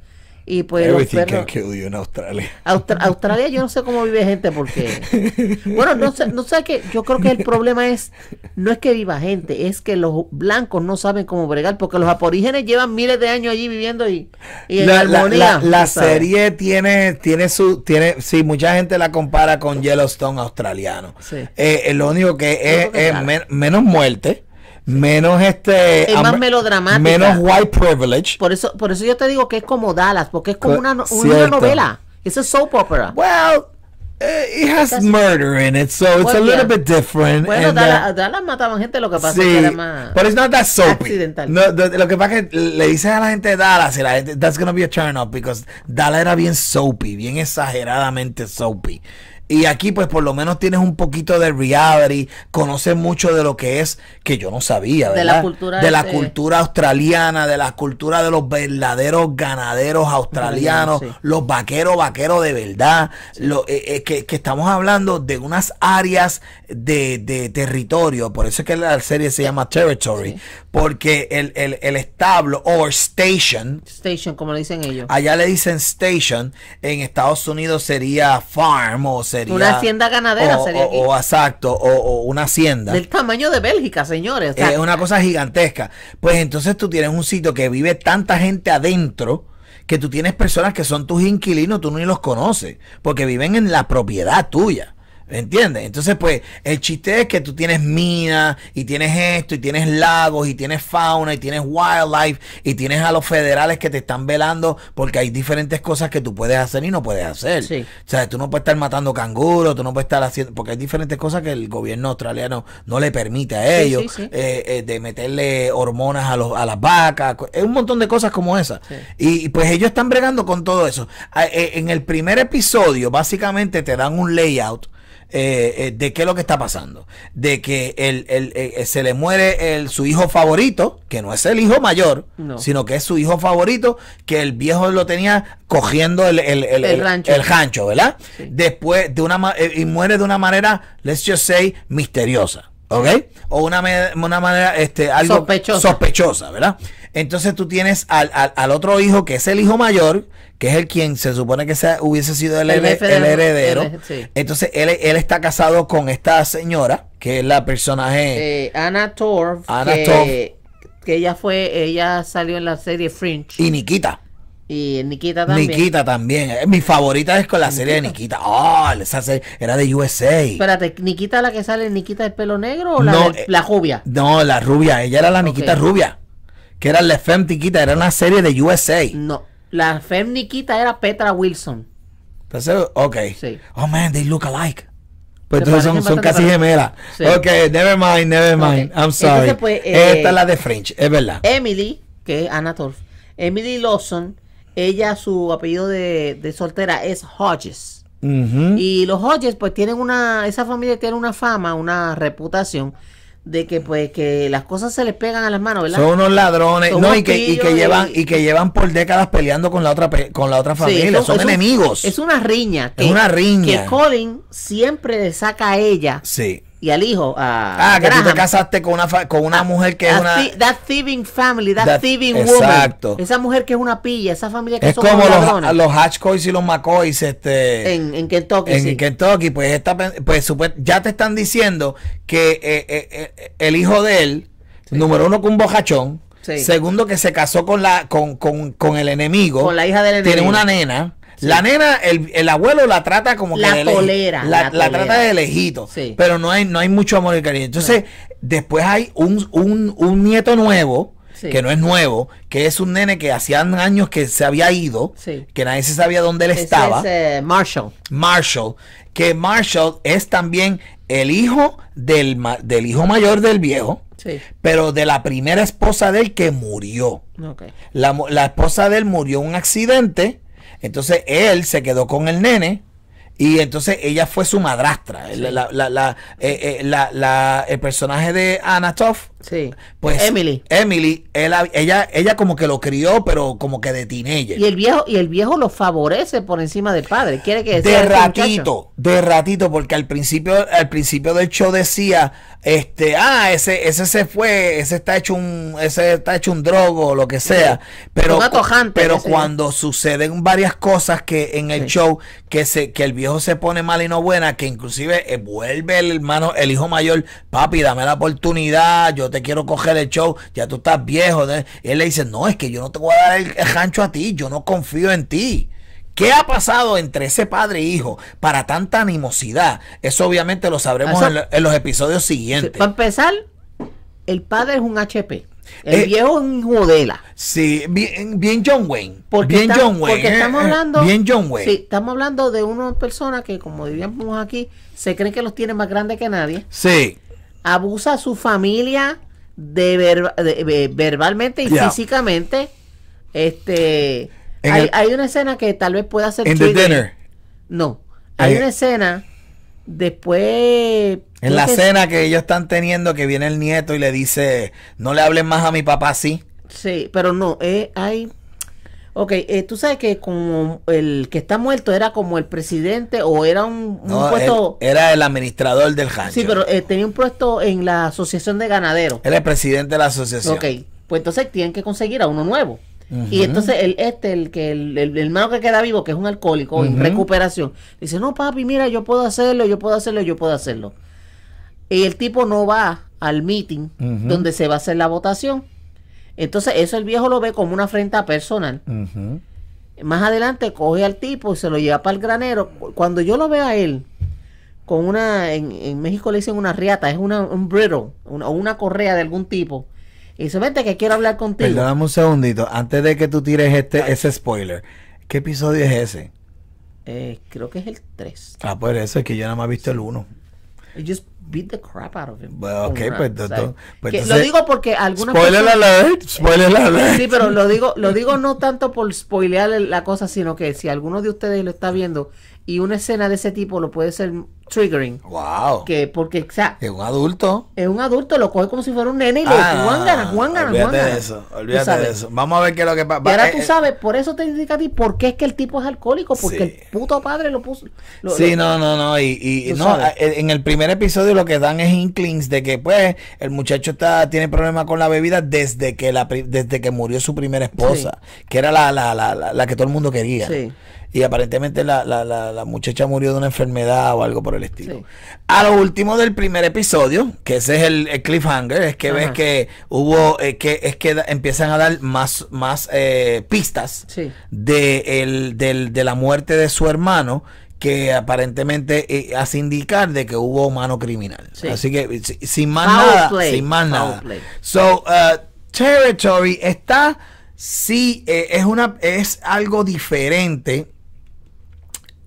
Y pues los perros, Australia. Australia yo no sé cómo vive gente porque bueno, no sé, no sé que yo creo que el problema es no es que viva gente, es que los blancos no saben cómo bregar porque los aborígenes llevan miles de años allí viviendo y, la, La, serie tiene tiene su tiene sí, mucha gente la compara con Yellowstone australiano. Sí. Eh, eh, lo único que es, menos muerte menos este es más menos white privilege por eso por eso yo te digo que es como Dallas porque es como una, una, novela es una soap opera well eh, it has murder in it, so it's a little bit different. Bueno, Dallas, uh, Dallas mataban gente, lo que pasa que era Pero not that soapy. No, lo que pasa es que le dices a la gente de Dallas, y la gente, that's to be a turn off, because Dallas era bien soapy, bien exageradamente soapy. Y aquí pues por lo menos tienes un poquito de reality, conoces mucho de lo que es, que yo no sabía, De la cultura, de la este cultura australiana, de la cultura de los verdaderos ganaderos australianos, los vaqueros, vaqueros de verdad, lo, eh, eh, que, estamos hablando de unas áreas de, de, territorio, por eso es que la serie se llama Territory, porque el, el, el establo o station. Station, como le dicen ellos. Allá le dicen station. En Estados Unidos sería farm o sería. Una hacienda ganadera o, sería. O, exacto, o, una hacienda. Del tamaño de Bélgica, señores. Es una cosa gigantesca. Pues entonces tú tienes un sitio que vive tanta gente adentro que tú tienes personas que son tus inquilinos, tú ni los conoces, porque viven en la propiedad tuya. ¿Entiendes? Entonces, pues, el chiste es que tú tienes minas, y tienes esto, y tienes lagos, y tienes fauna, y tienes wildlife, y tienes a los federales que te están velando porque hay diferentes cosas que tú puedes hacer y no puedes hacer. O sea, tú no puedes estar matando canguros, tú no puedes estar haciendo, porque hay diferentes cosas que el gobierno australiano no le permite a ellos, eh, eh, de meterle hormonas a, los, a las vacas, es un montón de cosas como esas. y, pues ellos están bregando con todo eso. Ah, eh, en el primer episodio, básicamente te dan un layout eh, eh, de qué es lo que está pasando. De que el, eh, se le muere el, su hijo favorito, que no es el hijo mayor, sino que es su hijo favorito, que el viejo lo tenía cogiendo el, el rancho. rancho. ¿verdad? Después, de una, y muere de una manera, let's just say, misteriosa. ¿Ok? O una, una manera, este, algo sospechosa ¿verdad? Entonces tú tienes al, al, al, otro hijo, que es el hijo mayor, que es el quien se supone que sea, hubiese sido el, el, heredero. Entonces él, está casado con esta señora, que es la personaje... Ana eh, Anna Torv. que, ella fue, ella salió en la serie Fringe. Y Nikita. Y Nikita también. Nikita también. Eh, mi favorita es con la serie de Nikita. Oh, esa serie era de USA. Espérate, ¿Nikita la que sale? ¿Nikita el pelo negro o la, la, eh, rubia? No, la rubia. Ella era la Nikita rubia que era La Femme Niquita, era una serie de USA. No, La Femme Nikita era Petra Wilson. Entonces, ok. Oh man, they look alike. Pues entonces son, casi gemelas. Ok, never mind, never mind. I'm sorry. Pues, eh, Esta es la de French, es verdad. Emily, que es Anna Emily Lawson, ella, su apellido de, soltera es Hodges. Y los Hodges, pues tienen una, esa familia tiene una fama, una reputación de que pues que las cosas se les pegan a las manos, ¿verdad? Son unos ladrones, no, y que, y que llevan y que llevan por décadas peleando con la otra con la otra familia, son, enemigos. es una riña, que, es una riña. que Colin siempre le saca a ella. Sí y al hijo. A ah, que tú te casaste con una, con una ah, mujer que es una. That thieving family, that, thieving woman. Exacto. Esa mujer que es una pilla, esa familia que es como los, los Hatchcoys y los McCoys este, en, en Kentucky. En Kentucky, pues, esta, pues ya te están diciendo que eh, eh, eh, el hijo de él, número uno, con un bojachón. Segundo, que se casó con la con, con, con el enemigo. Con la hija del enemigo. Tiene una nena. La nena, el, abuelo la trata como la que. Tolera, la, trata de lejito. Pero no hay, no hay mucho amor y cariño. Entonces, después hay un, nieto nuevo. Que no es nuevo, que es un nene que hacían años que se había ido, que nadie se sabía dónde él estaba. Eh, Marshall. Marshall, que Marshall es también el hijo del, del hijo mayor del viejo, Pero de la primera esposa de él que murió. La, la, esposa de él murió en un accidente entonces él se quedó con el nene. Y entonces ella fue su madrastra. Eh, eh, el personaje de Anatov Sí. Pues Emily. Emily, ella, ella como que lo crió, pero como que de ella, Y el viejo, y el viejo lo favorece por encima del padre. Quiere que De este ratito, de ratito, porque al principio, al principio del show decía, este, ah, ese, ese se fue, ese está hecho un, ese está hecho un drogo o lo que sea. Pero, pero cuando suceden varias cosas que en el show, que se, que el viejo se pone mal y no buena, que inclusive eh, vuelve el hermano, el hijo mayor, papi, dame la oportunidad, yo te te quiero coger el show, ya tú estás viejo. él le dice, no, es que yo no te voy a dar el gancho a ti, yo no confío en ti. ¿Qué ha pasado entre ese padre e hijo para tanta animosidad? Eso obviamente lo sabremos en, los episodios siguientes. Para empezar, el padre es un HP. El eh, viejo es un modela. Sí, bien, bien, John Wayne. bien John Wayne. Porque ¿eh? estamos eh, hablando. Bien John Wayne. estamos hablando de una persona que, como diríamos aquí, se cree que los tiene más grandes que nadie. Sí abusa a su familia de, verbalmente y físicamente. Este hay, hay, una escena que tal vez pueda ser. En the No, hay una escena después. En la escena cena que ellos están teniendo que viene el nieto y le dice no le hablen más a mi papá así. Sí, pero no, eh, hay Ok, eh, tú sabes que como el que está muerto era como el presidente o era un, puesto... era el administrador del rancho. Sí, pero eh, tenía un puesto en la asociación de ganaderos. Era el presidente de la asociación. Ok, pues entonces tienen que conseguir a uno nuevo. Y entonces el este, el que el, el, hermano que queda vivo, que es un alcohólico en recuperación, dice, no papi, mira, yo puedo hacerlo, yo puedo hacerlo, yo puedo hacerlo. Y el tipo no va al meeting donde se va a hacer la votación entonces eso el viejo lo ve como una afrenta personal. Más adelante coge al tipo y se lo lleva para el granero. Cuando yo lo veo a él con una, en, México le dicen una riata, es un brittle, o una correa de algún tipo. Y dice, vente que quiero hablar contigo. Dame un segundito, antes de que tú tires este, ese spoiler, ¿qué episodio es ese? Eh, creo que es el 3. Ah, por pues eso es que yo nada más he visto el 1 beat the crap out of him. Bueno, okay, pues, pues lo digo porque algunas Spoiler personas, alert, spoiler alert. Sí, pero lo digo, lo digo no tanto por spoilear la cosa, sino que si alguno de ustedes lo está viendo y una escena de ese tipo lo puede ser triggering. Wow. Que porque es un adulto. Es un adulto, lo coge como si fuera un nene y le dice, ah, Juan gana, Juan Olvídate de eso, olvídate de eso. Vamos a ver qué es lo que pasa. Y ahora tú eh, sabes, por eso te indica a ti por qué es que el tipo es alcohólico, porque el puto padre lo puso. sí, no, no, no. Y, no, eh, en el primer episodio lo que dan es inklings de que pues el muchacho está, tiene problemas con la bebida desde que la desde que murió su primera esposa, que era la, la, la, la, que todo el mundo quería. Sí y aparentemente la, la, la, muchacha murió de una enfermedad o algo por el estilo. A lo último del primer episodio, que ese es el, cliffhanger, es que ves que hubo, eh, que es que empiezan a dar más, más eh, pistas de, la muerte de su hermano que aparentemente eh, hace indicar de que hubo mano criminal. Así que sin más nada, sin más nada. So, uh, Territory está sí es una es algo diferente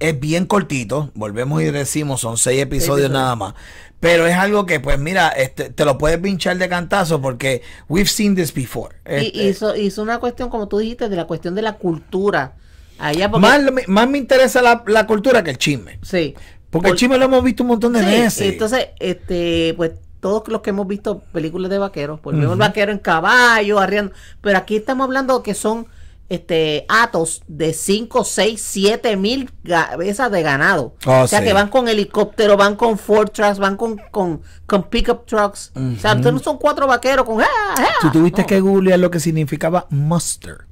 es bien cortito, volvemos y decimos, son seis episodios nada más. Pero es algo que, pues mira, este, te lo puedes pinchar de cantazo porque we've seen this before. y este, hizo, una cuestión, como tú dijiste, de la cuestión de la cultura. Allá más, me interesa la, cultura que el chisme. Sí. Porque el chisme lo hemos visto un montón de veces. Entonces, este, pues todos los que hemos visto películas de vaqueros, volvemos pues, uh vaquero en caballo, arriando, pero aquí estamos hablando que son este, atos de 5, 6, 7 mil cabezas de ganado. Oh, o sea que van con helicóptero, van con Ford van con, con, con pickup trucks. O sea, no son cuatro vaqueros con... Ah, ah, ah". Tú tuviste que googlear lo que significaba muster,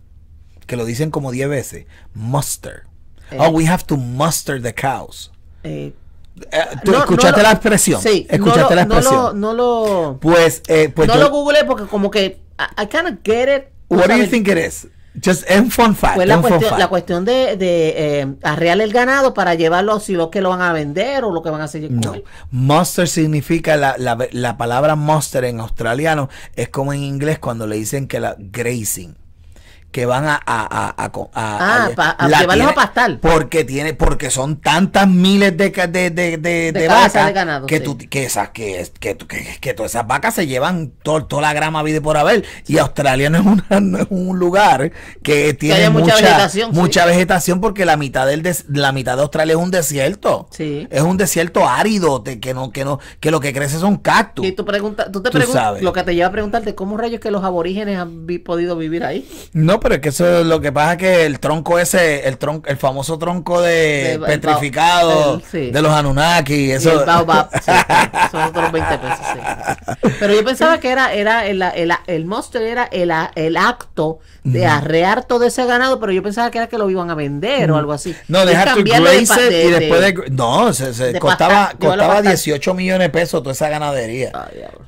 que lo dicen como 10 veces. Muster. Eh. oh, we have to muster the cows. Eh, eh, ¿Tú escuchaste la expresión? Sí. Escuchaste la expresión. No lo... No pues, pues, no lo googleé porque como que... I, I get it. What do you think it is? Just en fun fact. Fue la, cuestión, de, eh, arrear el ganado para llevarlo si lo que lo van a vender o lo que van a hacer. No. Monster significa la, la, la palabra monster en australiano es como en inglés cuando le dicen que la grazing que van a, a, a, a, a ah, pastar. Porque tiene, porque son tantas miles de, de, vacas que, que, esas, que, que, que, todas esas vacas se llevan toda la grama vida por haber. Y Australia no es, no es un lugar que tiene mucha, mucha, vegetación, porque la mitad del la mitad de Australia es un desierto. Sí. Es un desierto árido, que no, que no, que lo que crece son cactus. Y tú te preguntas, lo que te lleva a preguntarte cómo rayos que los aborígenes han podido vivir ahí. No, pero es que eso lo que pasa es que el tronco ese, el tronco, el famoso tronco de, petrificado de los Anunnaki, eso. son otros 20 pesos, Pero yo pensaba que era, era el, el, monster era el, el acto de arrear todo ese ganado, pero yo pensaba que era que lo iban a vender o algo así. No, dejar tu y después no, costaba, costaba 18 millones de pesos toda esa ganadería.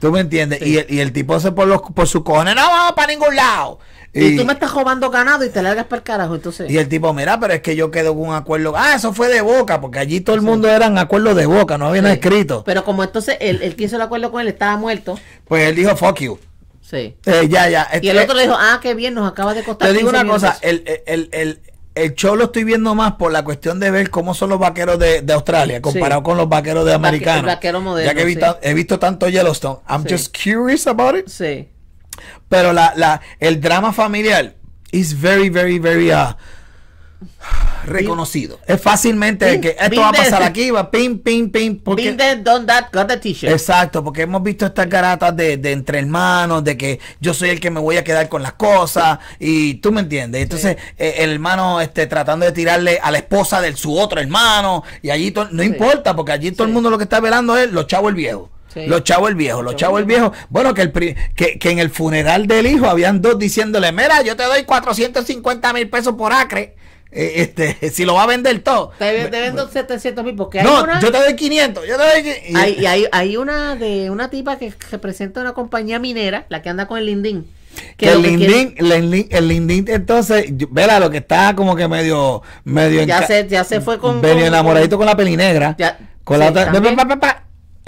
¿Tú me entiendes? Y, el tipo se por los por sus cojones, no vamos para ningún lado. Y, tú me estás robando ganado y te largas para el carajo, entonces. Y el tipo, mira, pero es que yo quedo con un acuerdo. Ah, eso fue de boca, porque allí todo el mundo Era eran acuerdos de boca, no había nada escrito. Pero como entonces el, que hizo el acuerdo con él estaba muerto. Pues él dijo, fuck you. Sí. Eh, ya, ya. y el otro le dijo, ah, qué bien, nos acaba de costar. Te digo una cosa, el, el, el, el, show lo estoy viendo más por la cuestión de ver cómo son los vaqueros de, Australia comparado con los vaqueros de americanos. ya que he visto, he visto tanto Yellowstone. I'm just curious about it. Sí. Pero la, la, el drama familiar es very, very, very uh, reconocido. es fácilmente que esto va a pasar aquí, va pim, pim, pim. got the t Exacto, porque hemos visto estas garatas de, entre hermanos, de que yo soy el que me voy a quedar con las cosas, y tú me entiendes. Entonces, eh, el hermano este, tratando de tirarle a la esposa de su otro hermano, y allí no importa, porque allí todo el mundo lo que está velando es los chavos el viejo. Los chavos el viejo, los chavos el viejo. Bueno, que, el que, en el funeral del hijo habían dos diciéndole, mira, yo te doy 450 mil pesos por acre. Eh, este, si lo va a vender todo. Te, vendo 700 mil porque hay No, yo te doy 500, yo te doy 500. Hay, hay, una de una tipa que representa una compañía minera, la que anda con el Lindín. Que el Lindín, el Lindín, entonces, vela lo que está como que medio, medio ya, se, ya se fue con, medio enamoradito con, la peli negra. con la otra,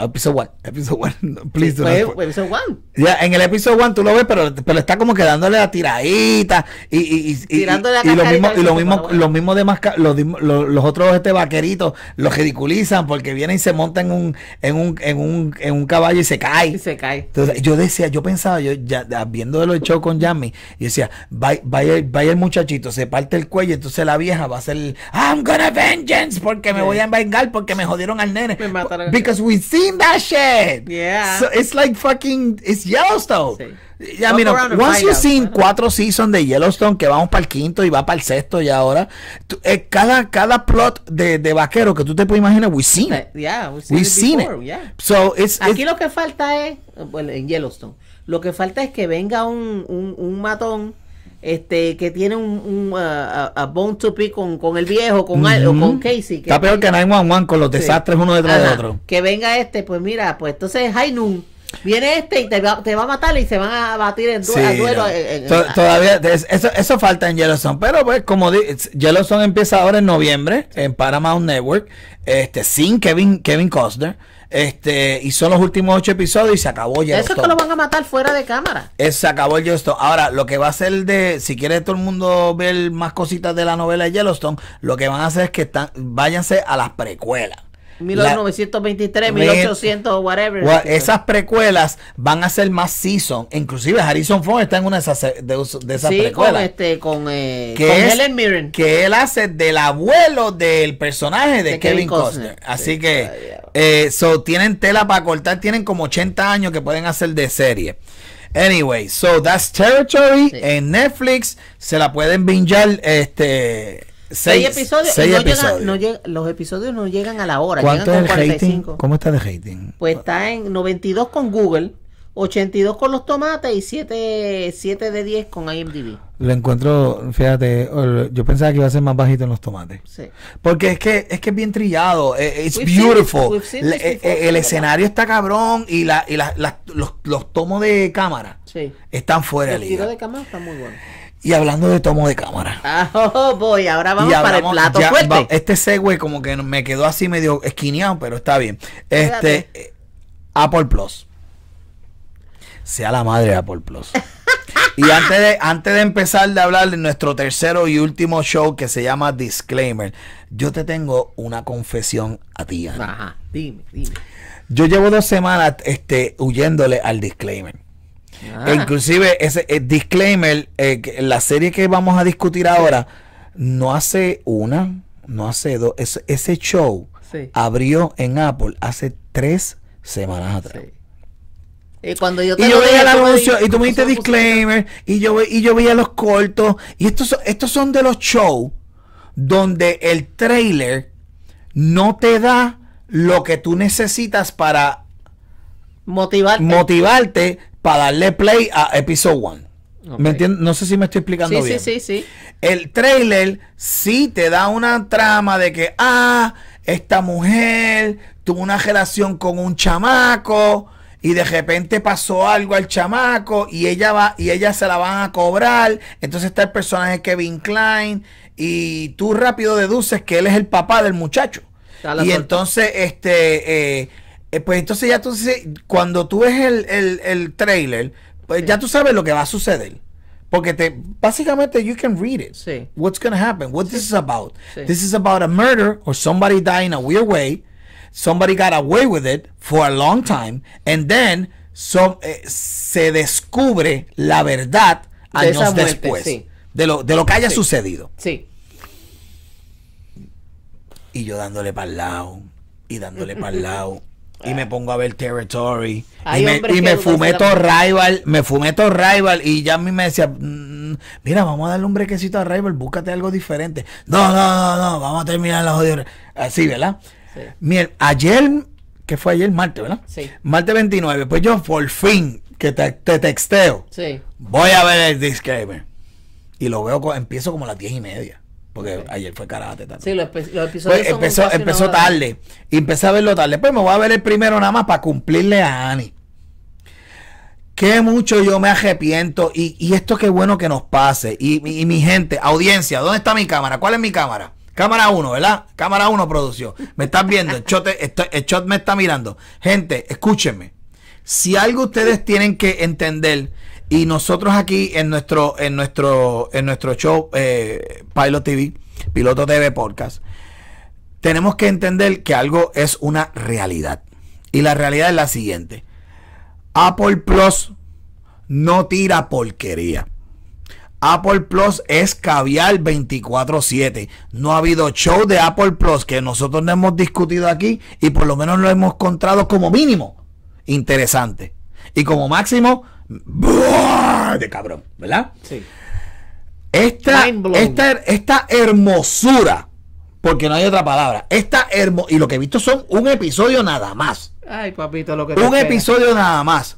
Episodio 1, episodio 1, please do episodio 1. Ya, en el episodio 1 tú lo ves, pero, pero está como Quedándole la tiradita y, y, y, Tirándole y lo mismo, y lo mismo, lo mismo de los, otros este vaqueritos los ridiculizan porque vienen y se montan en un, en un, en un, en un caballo y se cae. Y se cae. Entonces yo decía, yo pensaba, yo ya viendo los hecho con Yami, yo decía, vaya, vaya, el muchachito, se parte el cuello, entonces la vieja va a hacer I'm gonna vengeance porque me voy a vengar porque me jodieron al nene. Me mataron. Because we see seen that shit. Yeah. So it's like fucking, it's Yellowstone. Sí. I mean, once you've seen cuatro seasons de Yellowstone, que vamos para el quinto y va para el sexto y ahora, eh, cada, cada plot de, de, vaquero que tú te puedes imaginar, we've seen it. Yeah, we've seen, it, Yeah. So it's, Aquí lo que falta es, bueno, en Yellowstone, lo que falta es que venga un, un, un matón este que tiene un, un uh, uh, a bone to pick con, con el viejo, con, algo, con Casey. Que, Está peor que 911 con los desastres uno detrás de otro. Que venga este, pues mira, pues entonces Jainun Viene este y te va, te va, a matar y se van a batir en, duelo. En, Todavía, eso, eso falta en Yellowstone. Pero pues, como dije, Yellowstone empieza ahora en noviembre en Paramount Network, este sin Kevin, Kevin Costner. Este, y son los últimos ocho episodios y se acabó ya. Eso es que lo van a matar fuera de cámara. Eh, se acabó Yellowstone. Ahora, lo que va a hacer de, si quiere todo el mundo ver más cositas de la novela de Yellowstone, lo que van a hacer es que están, váyanse a las precuelas. 1923, 1800, whatever. esas precuelas van a ser más season. Inclusive Harrison Ford está en una de esas, de, precuelas. Con Helen Mirren. Que él hace del abuelo del personaje de, Kevin, Costner. Así que, eh, so, tienen tela para cortar. Tienen como 80 años que pueden hacer de serie. Anyway, so that's Territory en Netflix. Se la pueden bingear este, 6 episodios. los episodios no llegan a la hora. ¿Cuánto es el Rating? ¿Cómo está de rating? Pues está en 92 con Google, 82 con los tomates y 7, de 10 con IMDb. Lo encuentro, fíjate, yo pensaba que iba a ser más bajito en los tomates. Porque es que es que bien trillado, es eh, eh, beautiful. Eh, el escenario está cabrón y, los, tomos de cámara están fuera de El tiro de cámara está muy bueno. Y hablando de tomo de cámara. voy, ah, oh, oh, ahora vamos para el plato fuerte. este segue como que me quedó así medio esquineado, pero está bien. Este eh, Apple Plus. Sea la madre de Apple Plus. y antes de, antes de empezar de hablar de nuestro tercero y último show que se llama Disclaimer, yo te tengo una confesión a ti. Ajá, dime, dime. Yo llevo dos semanas este, huyéndole al disclaimer. E ah. Inclusive, ese eh, disclaimer, eh, la serie que vamos a discutir ahora, no hace una, no hace dos, ese show abrió en Apple hace tres semanas atrás. Y cuando yo, veía el anuncio y tú me diste disclaimer y yo, y yo veía los cortos y estos, estos son de los shows donde el trailer no te da lo que tú necesitas para motivarte para darle play a Episode 1. No sé si me estoy explicando bien. Sí, sí, sí. El trailer sí te da una trama de que, ah, esta mujer tuvo una relación con un chamaco y de repente pasó algo al chamaco y ella va y ella se la van a cobrar. Entonces está el personaje Kevin Klein y tú rápido deduces que él es el papá del muchacho. Y entonces este eh, eh, pues entonces ya tú, cuando tú ves el, el, el trailer, pues ya tú sabes lo que va a suceder. Porque te, básicamente you can read it. What's going to happen? What this is about? This is about a murder or somebody dying in a weird way. Somebody got away with it for a long time and then eh, se descubre la verdad años después de lo, de lo que haya sucedido. Sí. Y yo dándole para el lado y dándole para el lado y me pongo a ver Territory. y me, y fumé todo Rival, me fumé todo Rival y ya a mí me decía, mm, mira, vamos a darle un brequecito a Rival, búscate algo diferente. No, no, no, no, vamos a terminar la jodida. Así, ¿verdad? ayer, que fue ayer, martes, ¿verdad? Sí. Martes 29, pues yo por fin que te, te texteo, sí. voy a ver el disclaimer. Y lo veo, empiezo como a las diez y media. Porque ayer fue karate. también. Sí, los, episodios. Pues empezó, empezó tarde. Y empecé a verlo tarde. Pues me voy a ver el primero nada más para cumplirle a Ani. Qué mucho yo me arrepiento. Y, esto qué bueno que nos pase. Y, mi gente, audiencia, ¿dónde está mi cámara? ¿Cuál es mi cámara? Cámara 1, ¿verdad? Cámara 1 producción. Me estás viendo, el shot, el shot me está mirando. Gente, escúchenme. Si algo ustedes tienen que entender y nosotros aquí en nuestro, en nuestro, en nuestro show eh, Pilot TV, Piloto TV Podcast, tenemos que entender que algo es una realidad. Y la realidad es la siguiente. Apple Plus no tira porquería. Apple Plus es caviar 24/7. No ha habido show de Apple Plus que nosotros no hemos discutido aquí y por lo menos lo hemos encontrado como mínimo interesante. Y como máximo de cabrón, ¿verdad? Sí. Esta, hermosura, porque no hay otra palabra, esta hermo y lo que he visto son un episodio nada más. Ay, papito, lo que Un episodio nada más.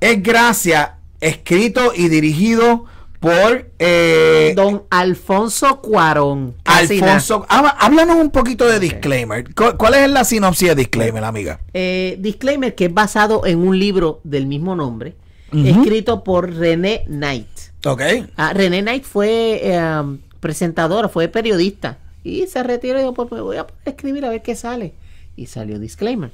Es gracias, escrito y dirigido por eh, Don Alfonso Cuarón. Alfonso, ah, háblanos un poquito de disclaimer. ¿Cuál es la sinopsis de disclaimer, amiga? Eh, disclaimer que es basado en un libro del mismo nombre escrito por René Knight. Ok. Ah, René Knight fue em, ...presentador, presentadora, fue periodista. Y se retira y dijo, pues, pues, voy a escribir a ver qué sale. Y salió disclaimer.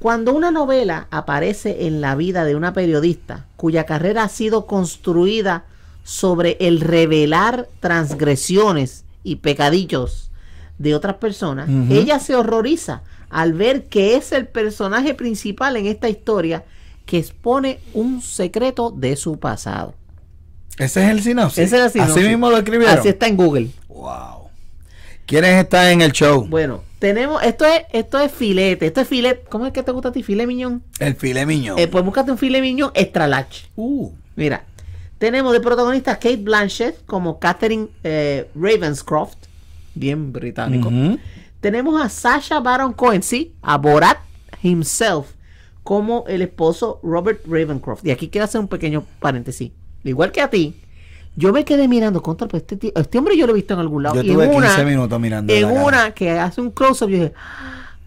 Cuando una novela aparece en la vida de una periodista cuya carrera ha sido construida sobre el revelar transgresiones y pecadillos de otras personas, ella se horroriza al ver que es el personaje principal en esta historia que expone un secreto de su pasado. Ese es el sinopsis. Ese es el sinopsis. Así mismo lo escribieron. Así está en Google. Wow. ¿Quiénes están en el show? Bueno, tenemos, esto es, esto es filete, esto es filete, ¿cómo es que te gusta a ti? file miñón? El filete, miñón. Eh, pues búscate un filet miñón extra large. Uh. Mira, tenemos de protagonista a Kate Blanchett como Catherine eh, Ravenscroft, bien británico. Tenemos a Sasha Baron Cohen, sí, a Borat himself, como el esposo Robert Ravencroft. Y aquí quiero hacer un pequeño paréntesis. Igual que a ti, yo me quedé mirando contra pues este, este hombre yo lo he visto en algún lado. Yo y tuve 15 minutos mirando. En una que hace un close-up, yo dije,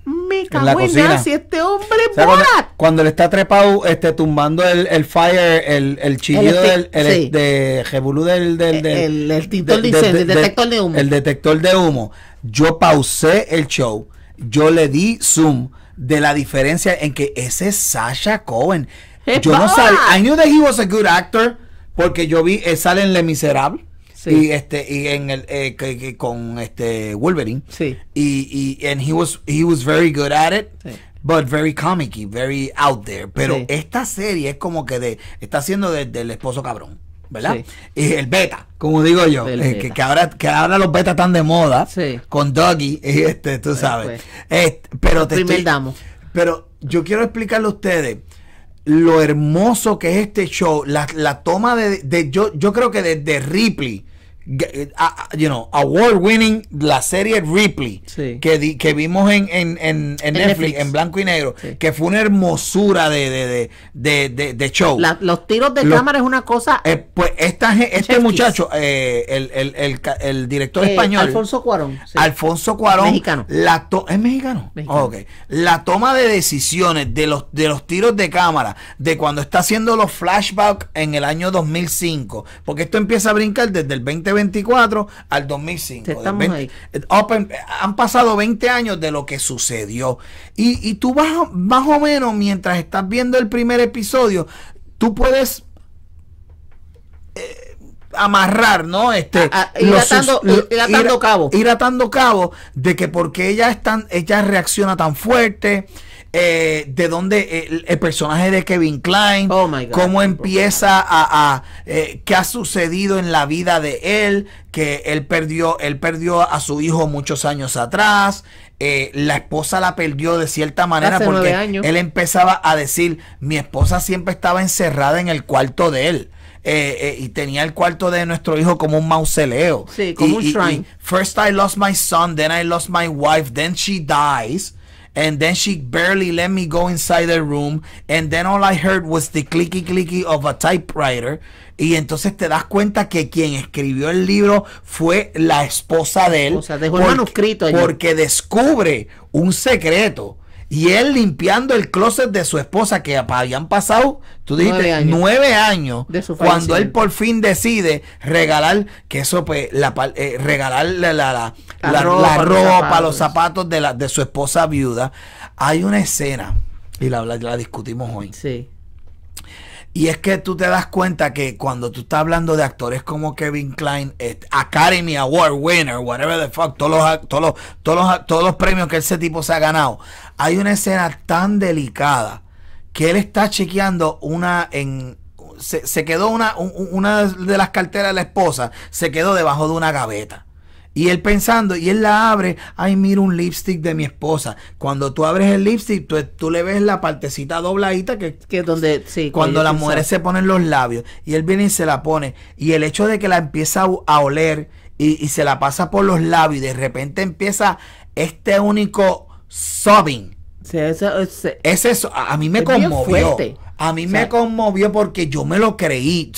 me cago en, en si este hombre cuando, le está trepado, este, tumbando el, el fire, el, el chillido del, de Jebulú del, del, del, el, detector de humo. El detector de humo. Yo pausé el show, yo le di zoom de la diferencia en que ese Sasha Cohen. yo no sabía. I knew that he was a good actor porque yo vi él eh, sale en Le Miserable. Y este y en el eh, con este Wolverine. Y, y and he was he was very good at it. But very comic very out there. Pero esta serie es como que de está haciendo del esposo cabrón. ¿verdad? Y el beta, como digo yo, eh, que, ahora, que ahora los betas están de moda con Doggy, este, tú pues, sabes. Pues. pero te Pero yo quiero explicarle a ustedes lo hermoso que es este show, la, la toma de, yo, creo que desde de Ripley eh, you know, award winning la serie Ripley que, vimos en, en, en, Netflix, en blanco y negro, que fue una hermosura de, de, de, de, show. los tiros de cámara es una cosa. Eh, pues esta, este muchacho, eh, el, director español. Alfonso Cuarón. Alfonso Cuarón. La to ¿Es mexicano? La toma de decisiones de los, de los tiros de cámara, de cuando está haciendo los flashbacks en el año 2005, porque esto empieza a brincar desde el 20 24 al 2005. Eh, eh, han pasado 20 años de lo que sucedió. Y, tú vas, más o menos, mientras estás viendo el primer episodio, tú puedes... Eh, amarrar, ¿no? Este, ir, atando, cabo. cabo de que porque ella es tan, ella reacciona tan fuerte, eh, de dónde el, personaje de Kevin Klein, oh cómo empieza a, eh, qué ha sucedido en la vida de él, que él perdió, él perdió a su hijo muchos años atrás, eh, la esposa la perdió de cierta manera porque él empezaba a decir, mi esposa siempre estaba encerrada en el cuarto de él. y tenía el cuarto de nuestro hijo como un mausoleo. como un shrine. first I lost my son, then I lost my wife, then she dies and then she barely let me go inside the room and then all I heard was the clicky clicky of a typewriter y entonces te das cuenta que quien escribió el libro fue la esposa de él o sea, dejó el manuscrito porque descubre un secreto y él limpiando el closet de su esposa que habían pasado, tú dijiste, nueve años, cuando él por fin decide regalar, que eso pues, la, eh, regalar la, la, ropa, los, zapatos. de, su esposa viuda. Hay una escena, y la, la discutimos hoy. Sí. Y es que tú te das cuenta que cuando tú estás hablando de actores como Kevin Klein, eh, Academy Award winner, whatever the fuck, todos los, todos, todos, todos premios que ese tipo se ha ganado, hay una escena tan delicada que él está chequeando una en... Se, quedó una, una de las carteras de la esposa, se quedó debajo de una gaveta. Y él pensando, y él la abre, ay, mira un lipstick de mi esposa. Cuando tú abres el lipstick, tú, le ves la partecita dobladita que, que donde, sí, cuando las mujeres se ponen los labios. Y él viene y se la pone. Y el hecho de que la empieza a oler y, se la pasa por los labios y de repente empieza este único sobbing. es eso, a, mí me conmovió. A mí me conmovió porque yo me lo creí.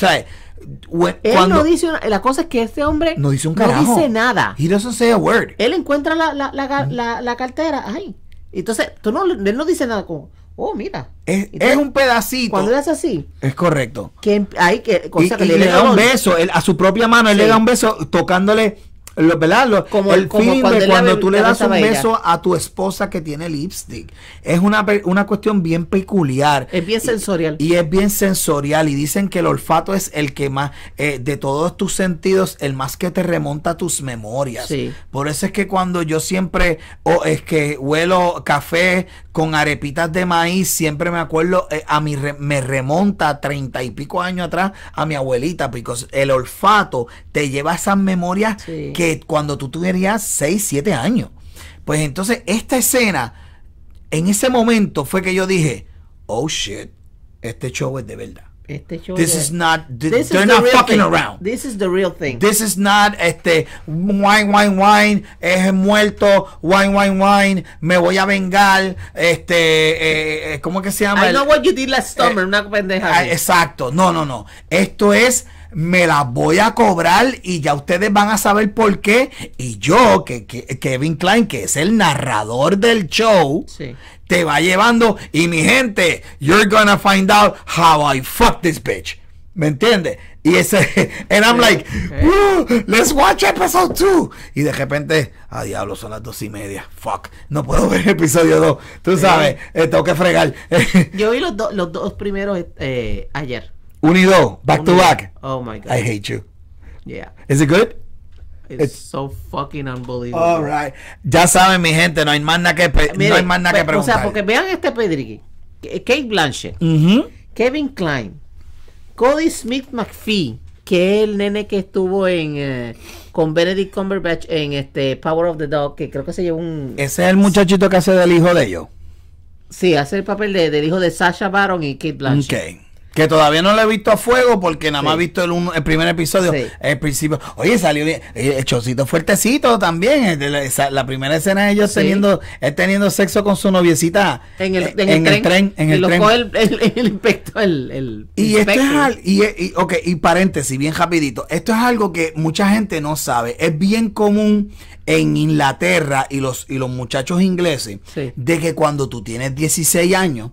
Cuando él no dice la cosa es que este hombre no dice un No dice nada. He doesn't say a word. Él encuentra la, la, mm. la, la cartera, ay. Entonces, tú no, él no dice nada como, oh, mira. Es, un pedacito. Cuando él hace así. Es correcto. Que em, hay que, cosa y, que le, da un beso, a su propia mano, él le da un beso tocándole lo, ¿Verdad? como, el como cuando tú le das un beso a tu esposa que tiene lipstick. Es una, cuestión bien peculiar. Es bien sensorial. Y, es bien sensorial. Y dicen que el olfato es el que más, eh, de todos tus sentidos, el más que te remonta a tus memorias. Sí. Por eso es que cuando yo siempre, oh, es que huelo café con arepitas de maíz, siempre me acuerdo, eh, a mi me remonta a treinta y pico años atrás a mi abuelita, porque el olfato te lleva a esas memorias que cuando tú tuvieras 6, 7 años. Pues entonces esta escena, en ese momento fue que yo dije, oh shit, este show es de verdad. Este this is not. this they're not fucking around. This is the real thing. This is not este wine wine wine es muerto wine wine wine me voy a vengar este eh, eh cómo que se llama. I know what you did last summer eh, una pendeja. Ah, exacto no no no esto es me la voy a cobrar y ya ustedes van a saber por qué. Y yo, que, Kevin Klein, que es el narrador del show, te va llevando. Y mi gente, you're gonna find out how I fuck this bitch. ¿Me entiendes? Y ese, and I'm like, let's watch episode 2. Y de repente, a diablo, son las dos y media. Fuck, no puedo ver episodio 2. Tú sabes, eh, tengo que fregar. Yo vi los, los dos primeros eh, ayer. Unido, y back to back. Oh my God. I hate you. Yeah. Is it good? It's, so fucking unbelievable. All right. Ya saben, mi gente, no hay más nada que, no hay más nada que preguntar. Pues, o sea, porque vean este Pedrigui. Kate Blanchett. Kevin Klein. Cody Smith McPhee, que es el nene que estuvo en eh, con Benedict Cumberbatch en este Power of the Dog, que creo que se llevó un. Ese es el muchachito que hace del hijo de ellos. Sí, hace el papel de, del hijo de Sasha Baron y Kate Blanchett. Que todavía no lo he visto a fuego porque nada más he visto el, primer episodio. El principio. Oye, salió bien. Eh, el Chocito fuertecito también. la, primera escena de ellos teniendo, teniendo sexo con su noviecita. En el, en el tren, En el y el, el, el, y esto es y, paréntesis, bien rapidito. Esto es algo que mucha gente no sabe. Es bien común en Inglaterra y los, y los muchachos ingleses de que cuando tú tienes 16 años,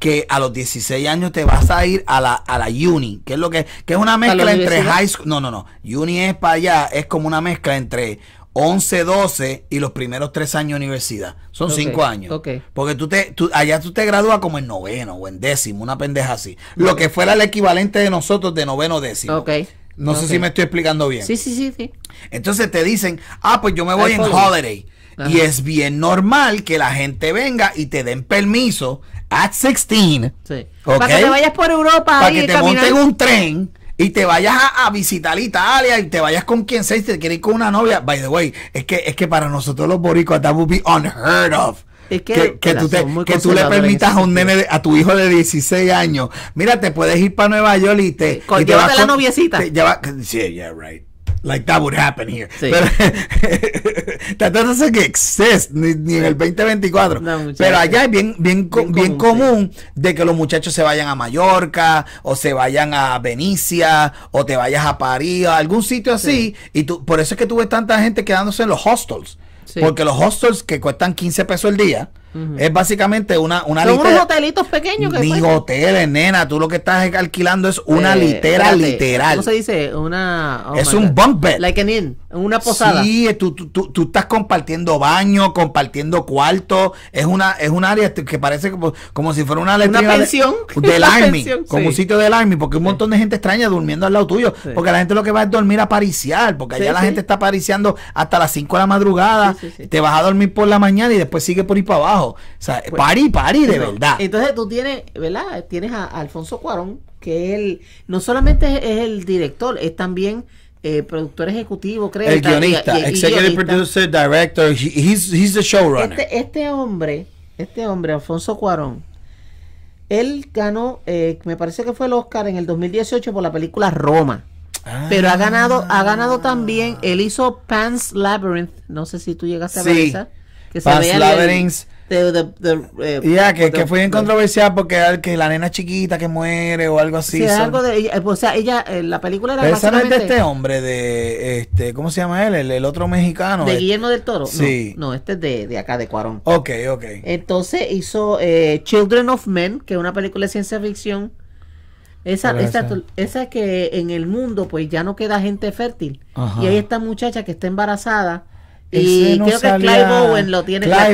que a los 16 años te vas a ir a la, uni, que es lo que, que es una mezcla entre high school, no, no, no, uni es para allá, es como una mezcla entre 11, 12 y los primeros tres años de universidad. Son cinco años. Porque tú te, allá tú te gradúas como en noveno o en décimo, una pendeja así. Lo que fuera el equivalente de nosotros de noveno o décimo. No sé si me estoy explicando bien. Sí, sí, sí, sí. Entonces te dicen, ah, pues yo me voy en holiday. Y es bien normal que la gente venga y te den permiso at 16. Sí. Okay, para que te vayas por Europa. Para que te monten un tren y te vayas a, visitar Italia y te vayas con quien sea y te quieres ir con una novia. By the way, es que, es que para nosotros los boricuas that would be unheard of. que, que, tú le permitas a un nene, a tu hijo de 16 años, mira, te puedes ir para Nueva York y te... Sí, y la noviecita. right like that would happen here. Sí. Pero, that doesn't exist ni, ni en el 2024. pero allá es bien, bien, bien, común, de que los muchachos se vayan a Mallorca o se vayan a Venecia o te vayas a París a algún sitio así. Y tú, por eso es que tuve tanta gente quedándose en los hostels. Porque los hostels que cuestan 15 pesos el día es básicamente una, una Son unos hotelitos pequeños que. Ni pues- hoteles, nena. Tú lo que estás alquilando es una eh, litera literal. ¿Cómo se dice? Una. Oh es un bumper. Like an inn. Una posada. Sí, tú, estás compartiendo baño, compartiendo cuarto. Es una es un área que parece como, si fuera una letra. Una pensión. De, del Army. como un sitio del Army. Porque un montón de gente extraña durmiendo al lado tuyo. Porque la gente lo que va es dormir a pariciar. Porque allá la gente está pariciando hasta las 5 de la madrugada. Te vas a dormir por la mañana y después sigue por ir para abajo. O sea, pues, pari, de verdad. Entonces tú tienes, ¿verdad? Tienes a, Alfonso Cuarón, que él no solamente es, el director, es también eh, productor ejecutivo, creo. El guionista, executive producer, director, he's, he's, the showrunner. Este, este, hombre, este hombre, Alfonso Cuarón, él ganó, eh, me parece que fue el Oscar en el 2018 por la película Roma. pero ha ganado, ha ganado también, él hizo Pan's Labyrinth, no sé si tú llegaste a ver esa. Que Pan's Labyrinth. Eh, ya, que, fue en controversial porque que la nena chiquita que muere o algo así. o sea, ella, eh, la película era Esa no es de este hombre, de, este, ¿cómo se llama él? El, otro mexicano. De Guillermo del Toro. Sí. No, este es de, de, acá, de Cuarón. Ok, ok. Entonces hizo eh, Children of Men, que es una película de ciencia ficción. Esa, esa, esa, que en el mundo pues ya no queda gente fértil. Y hay esta muchacha que está embarazada y creo que Clive Owen lo tiene, la,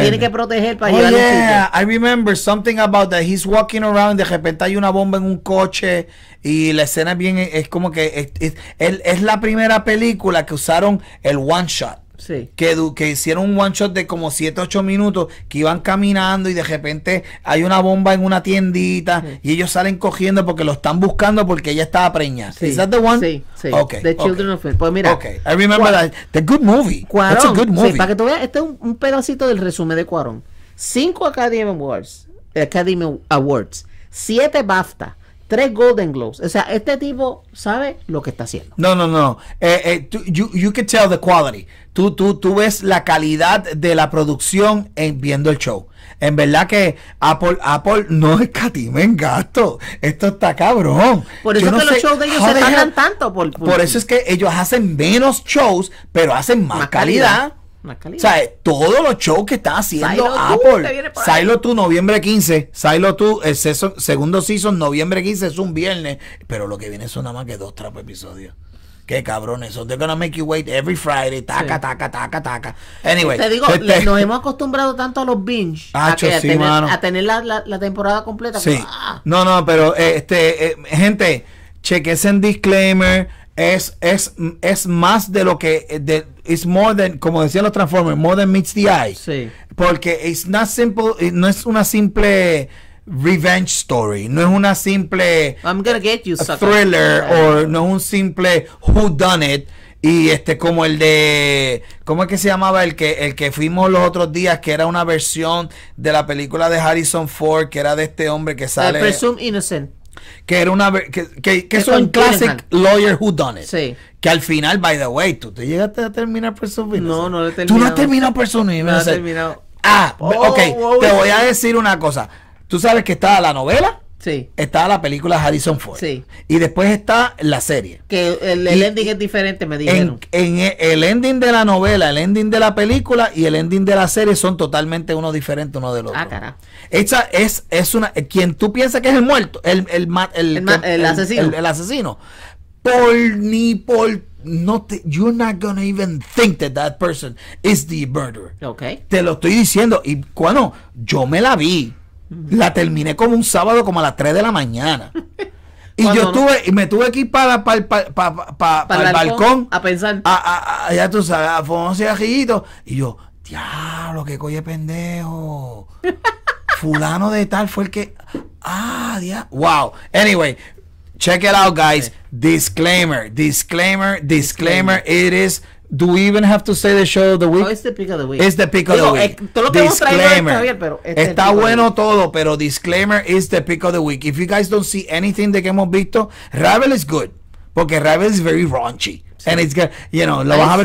tiene que proteger para oh, yeah. I remember something about that. He's walking around, de repente hay una bomba en un coche y la escena bien, es como que es, es, es la primera película que usaron el one shot. Sí. Que, que hicieron un one shot de como 7, 8 minutos, que iban caminando y de repente hay una bomba en una tiendita y ellos salen cogiendo porque lo están buscando porque ella estaba preñada. Sí. ¿Es the one? Sí, sí. Okay, the Children of of Pues mira. I remember that. The good movie. Cuarón. para que tú veas, este es un, pedacito del resumen de Cuarón. 5 Academy Awards. Academy Awards. 7 BAFTA tres Golden Globes. O sea, este tipo sabe lo que está haciendo. No, no, no. Eh, eh, tú, you, you can tell the quality. Tú, tú, tú ves la calidad de la producción en, viendo el show. En verdad que Apple, Apple no escatima en gasto. Esto está cabrón. Por eso es que los shows de ellos se pagan tanto. Por, eso es que ellos hacen menos shows, pero hacen más, calidad. O sea, todos los shows que está haciendo Apple. Silo tú, noviembre 15. Silo tú, el segundo season, noviembre 15 es un viernes. Pero lo que viene son nada más que dos trapos episodios. Qué cabrones son. gonna make you wait every Friday. Taca, taca, taca, taca. Anyway. Te digo, este- nos hemos acostumbrado tanto a los binge. a, tener, la, temporada completa. Pues, ah. No, no, pero eh, este, eh, gente, cheque ese disclaimer es, es, es más de lo que eh, de, it's more than, como decían los Transformers, more than meets the eye. Porque it's not simple, eh, no es una simple revenge story, no es una simple thriller o no es un simple who done it y este como el de ¿cómo es que se llamaba el que el que fuimos los otros días que era una versión de la película de Harrison Ford que era de este hombre que sale Presume Innocent que era una que, que, que es classic lawyer who done it. Sí. Que al final, by the way, tú te llegaste a terminar Person No, no lo he terminado. Tú no has terminado No has terminado. Ah, oh, ok, te voy a decir una cosa. Tú sabes que estaba la novela Está la película Harrison Ford. Y después está la serie. Que el, ending es diferente, me dijeron. En, e, el ending de la novela, el ending de la película y el ending de la serie son totalmente uno diferente uno del otro. Ah, Esa es, es una. Quien tú piensas que es el muerto, el, el, el asesino. asesino. Por ni por. No te, you're not gonna even think that that person is the murderer. Okay. Te lo estoy diciendo. Y cuando yo me la vi la terminé como un sábado como a las 3 de la mañana. Y yo tuve, y me tuve que para, el balcón, A pensar. ya tú sabes, a un Y yo, diablo, que coye pendejo. Fulano de tal fue el que. Ah, diablo. Wow. Anyway, check it out, guys. disclaimer, disclaimer. disclaimer. It is Do we even have to say the show of the week? No, oh, it's the pick of the week. It's the pick of the week. Eh, todo lo que disclaimer. Hemos este está bueno todo, pero disclaimer is the pick of the week. If you guys don't see anything de que hemos visto, Ravel is good. Porque Ravel is very raunchy. And it's good, you know, lo vas, a ver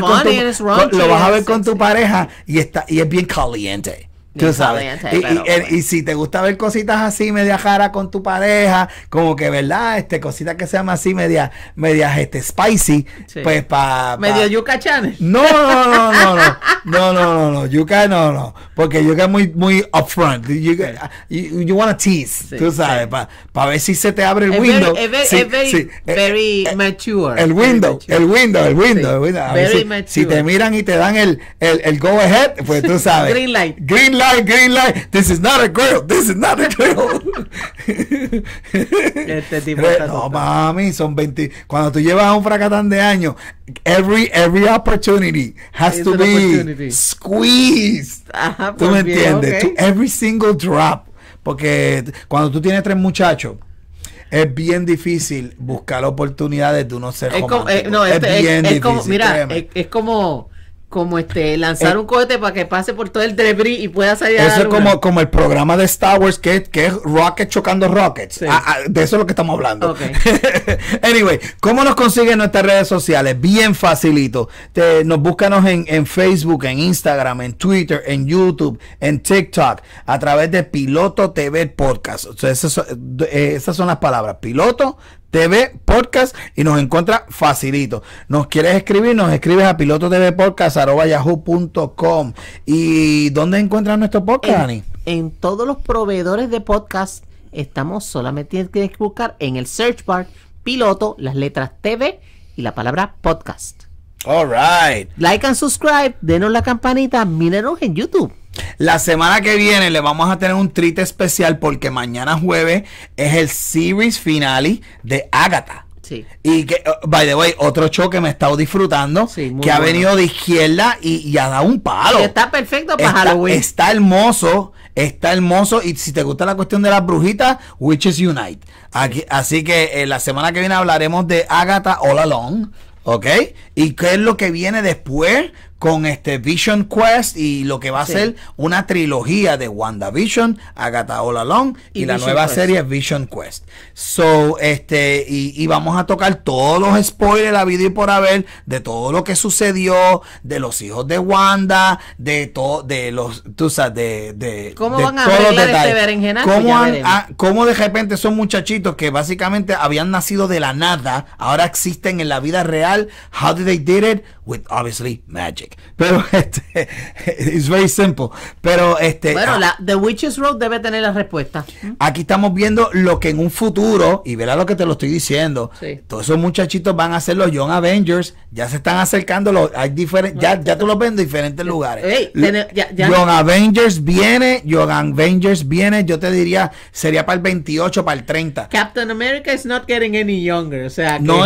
con tu, pareja y está y es bien caliente. Tú sabes. y, y, si te gusta ver cositas así, media jara con tu pareja, como que, ¿verdad? Este, cositas que se llama así, media, media este, spicy, pues para. Pa... Medio yuca chanel. No, no, no, no, no. No, no, no, Yuca no, no. Porque yuca es muy, muy upfront. You, you, you wanna tease, tú sabes, para ver si se te abre el window. Very, mature. El window, el window, el window, el window. si, si te miran y te dan el, el, el go ahead, pues tú sabes. green light. Green light green light. This is not a girl, This is not a girl. este tipo No, mami, son 20. Cuando tú llevas un fracatán de años, every, every opportunity has to be squeezed. Ah, pues ¿Tú me entiendes? every single drop. Porque cuando tú tienes tres muchachos, es bien difícil buscar oportunidades de uno ser es eh, no, este es, es, como, mira, es, como como este lanzar eh, un cohete para que pase por todo el debris y pueda salir eso a la luna. es como como el programa de Star Wars que, que es rocket chocando rockets ah, ah, de eso es lo que estamos hablando anyway cómo nos consiguen nuestras redes sociales bien facilito nos búscanos en, Facebook en Instagram en Twitter en YouTube en TikTok a través de Piloto TV Podcast o eh, esas son las palabras Piloto TV Podcast y nos encuentra facilito. Nos quieres escribir, nos escribes a pilototvpodcast.yahoo.com. ¿Y dónde encuentras nuestro podcast, en, En todos los proveedores de podcast estamos solamente tienes que buscar en el search bar piloto, las letras TV y la palabra podcast. All right. Like and subscribe, denos la campanita, mírenos en YouTube. La semana que viene le vamos a tener un treat especial porque mañana jueves es el series finale de Agatha. Sí. Y que, oh, by the way, otro show que me he estado disfrutando, sí, que ha venido de izquierda y, ha dado un palo. está perfecto para Halloween. Está hermoso, está hermoso. Y si te gusta la cuestión de las brujitas, Witches Unite. así que eh, la semana que viene hablaremos de Agatha All Along. ¿Ok? ¿Y qué es lo que viene después? con este Vision Quest y lo que va a ser una trilogía de WandaVision, Agatha All Along y, la nueva serie Vision Quest. So, este, y, y, vamos a tocar todos los spoilers la vida y por haber de todo lo que sucedió, de los hijos de Wanda, de todo, de los, tú sabes, de, de, ¿Cómo de van a arreglar este ¿Cómo, pues ah, ¿Cómo de repente son muchachitos que básicamente habían nacido de la nada, ahora existen en la vida real? How did they did it? With obviously magic. Pero este, it's very simple. Pero este. Bueno, ah, la, The Witches Road debe tener la respuesta. Aquí estamos viendo lo que en un futuro, y verá lo que te lo estoy diciendo, todos esos muchachitos van a ser los Young Avengers, ya se están acercando, los, hay diferentes, ya, ya tú los ves en diferentes lugares. Young Avengers viene, Young Avengers viene, yo te diría, sería para el 28, para el 30. Captain America is not getting any younger, o sea. no,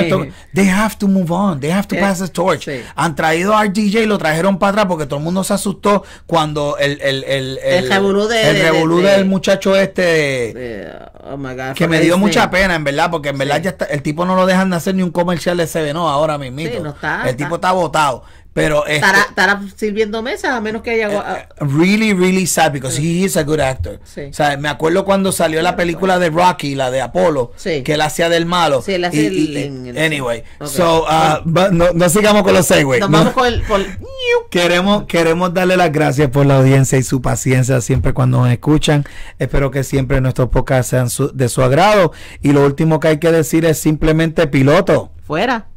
they have to move on, they have to eh, pass the torch. Han traído a RDJ, lo trajeron para atrás porque todo el mundo se asustó cuando el, el, revolú, del muchacho este oh que me dio mucha pena, en verdad, porque en verdad ya el tipo no lo dejan de hacer ni un comercial de CBNO no, ahora mismo. el tipo está botado pero este estará, sirviendo mesas a menos que haya. Eh, eh, really, really sad because he is a good actor. me acuerdo cuando salió la película de Rocky, la de Apolo, que él hacía del malo. Anyway, so, uh, no, sigamos con los segways. vamos con Queremos, queremos darle las gracias por la audiencia y su paciencia siempre cuando nos escuchan. Espero que siempre nuestros podcasts sean de su agrado. Y lo último que hay que decir es simplemente piloto. Fuera.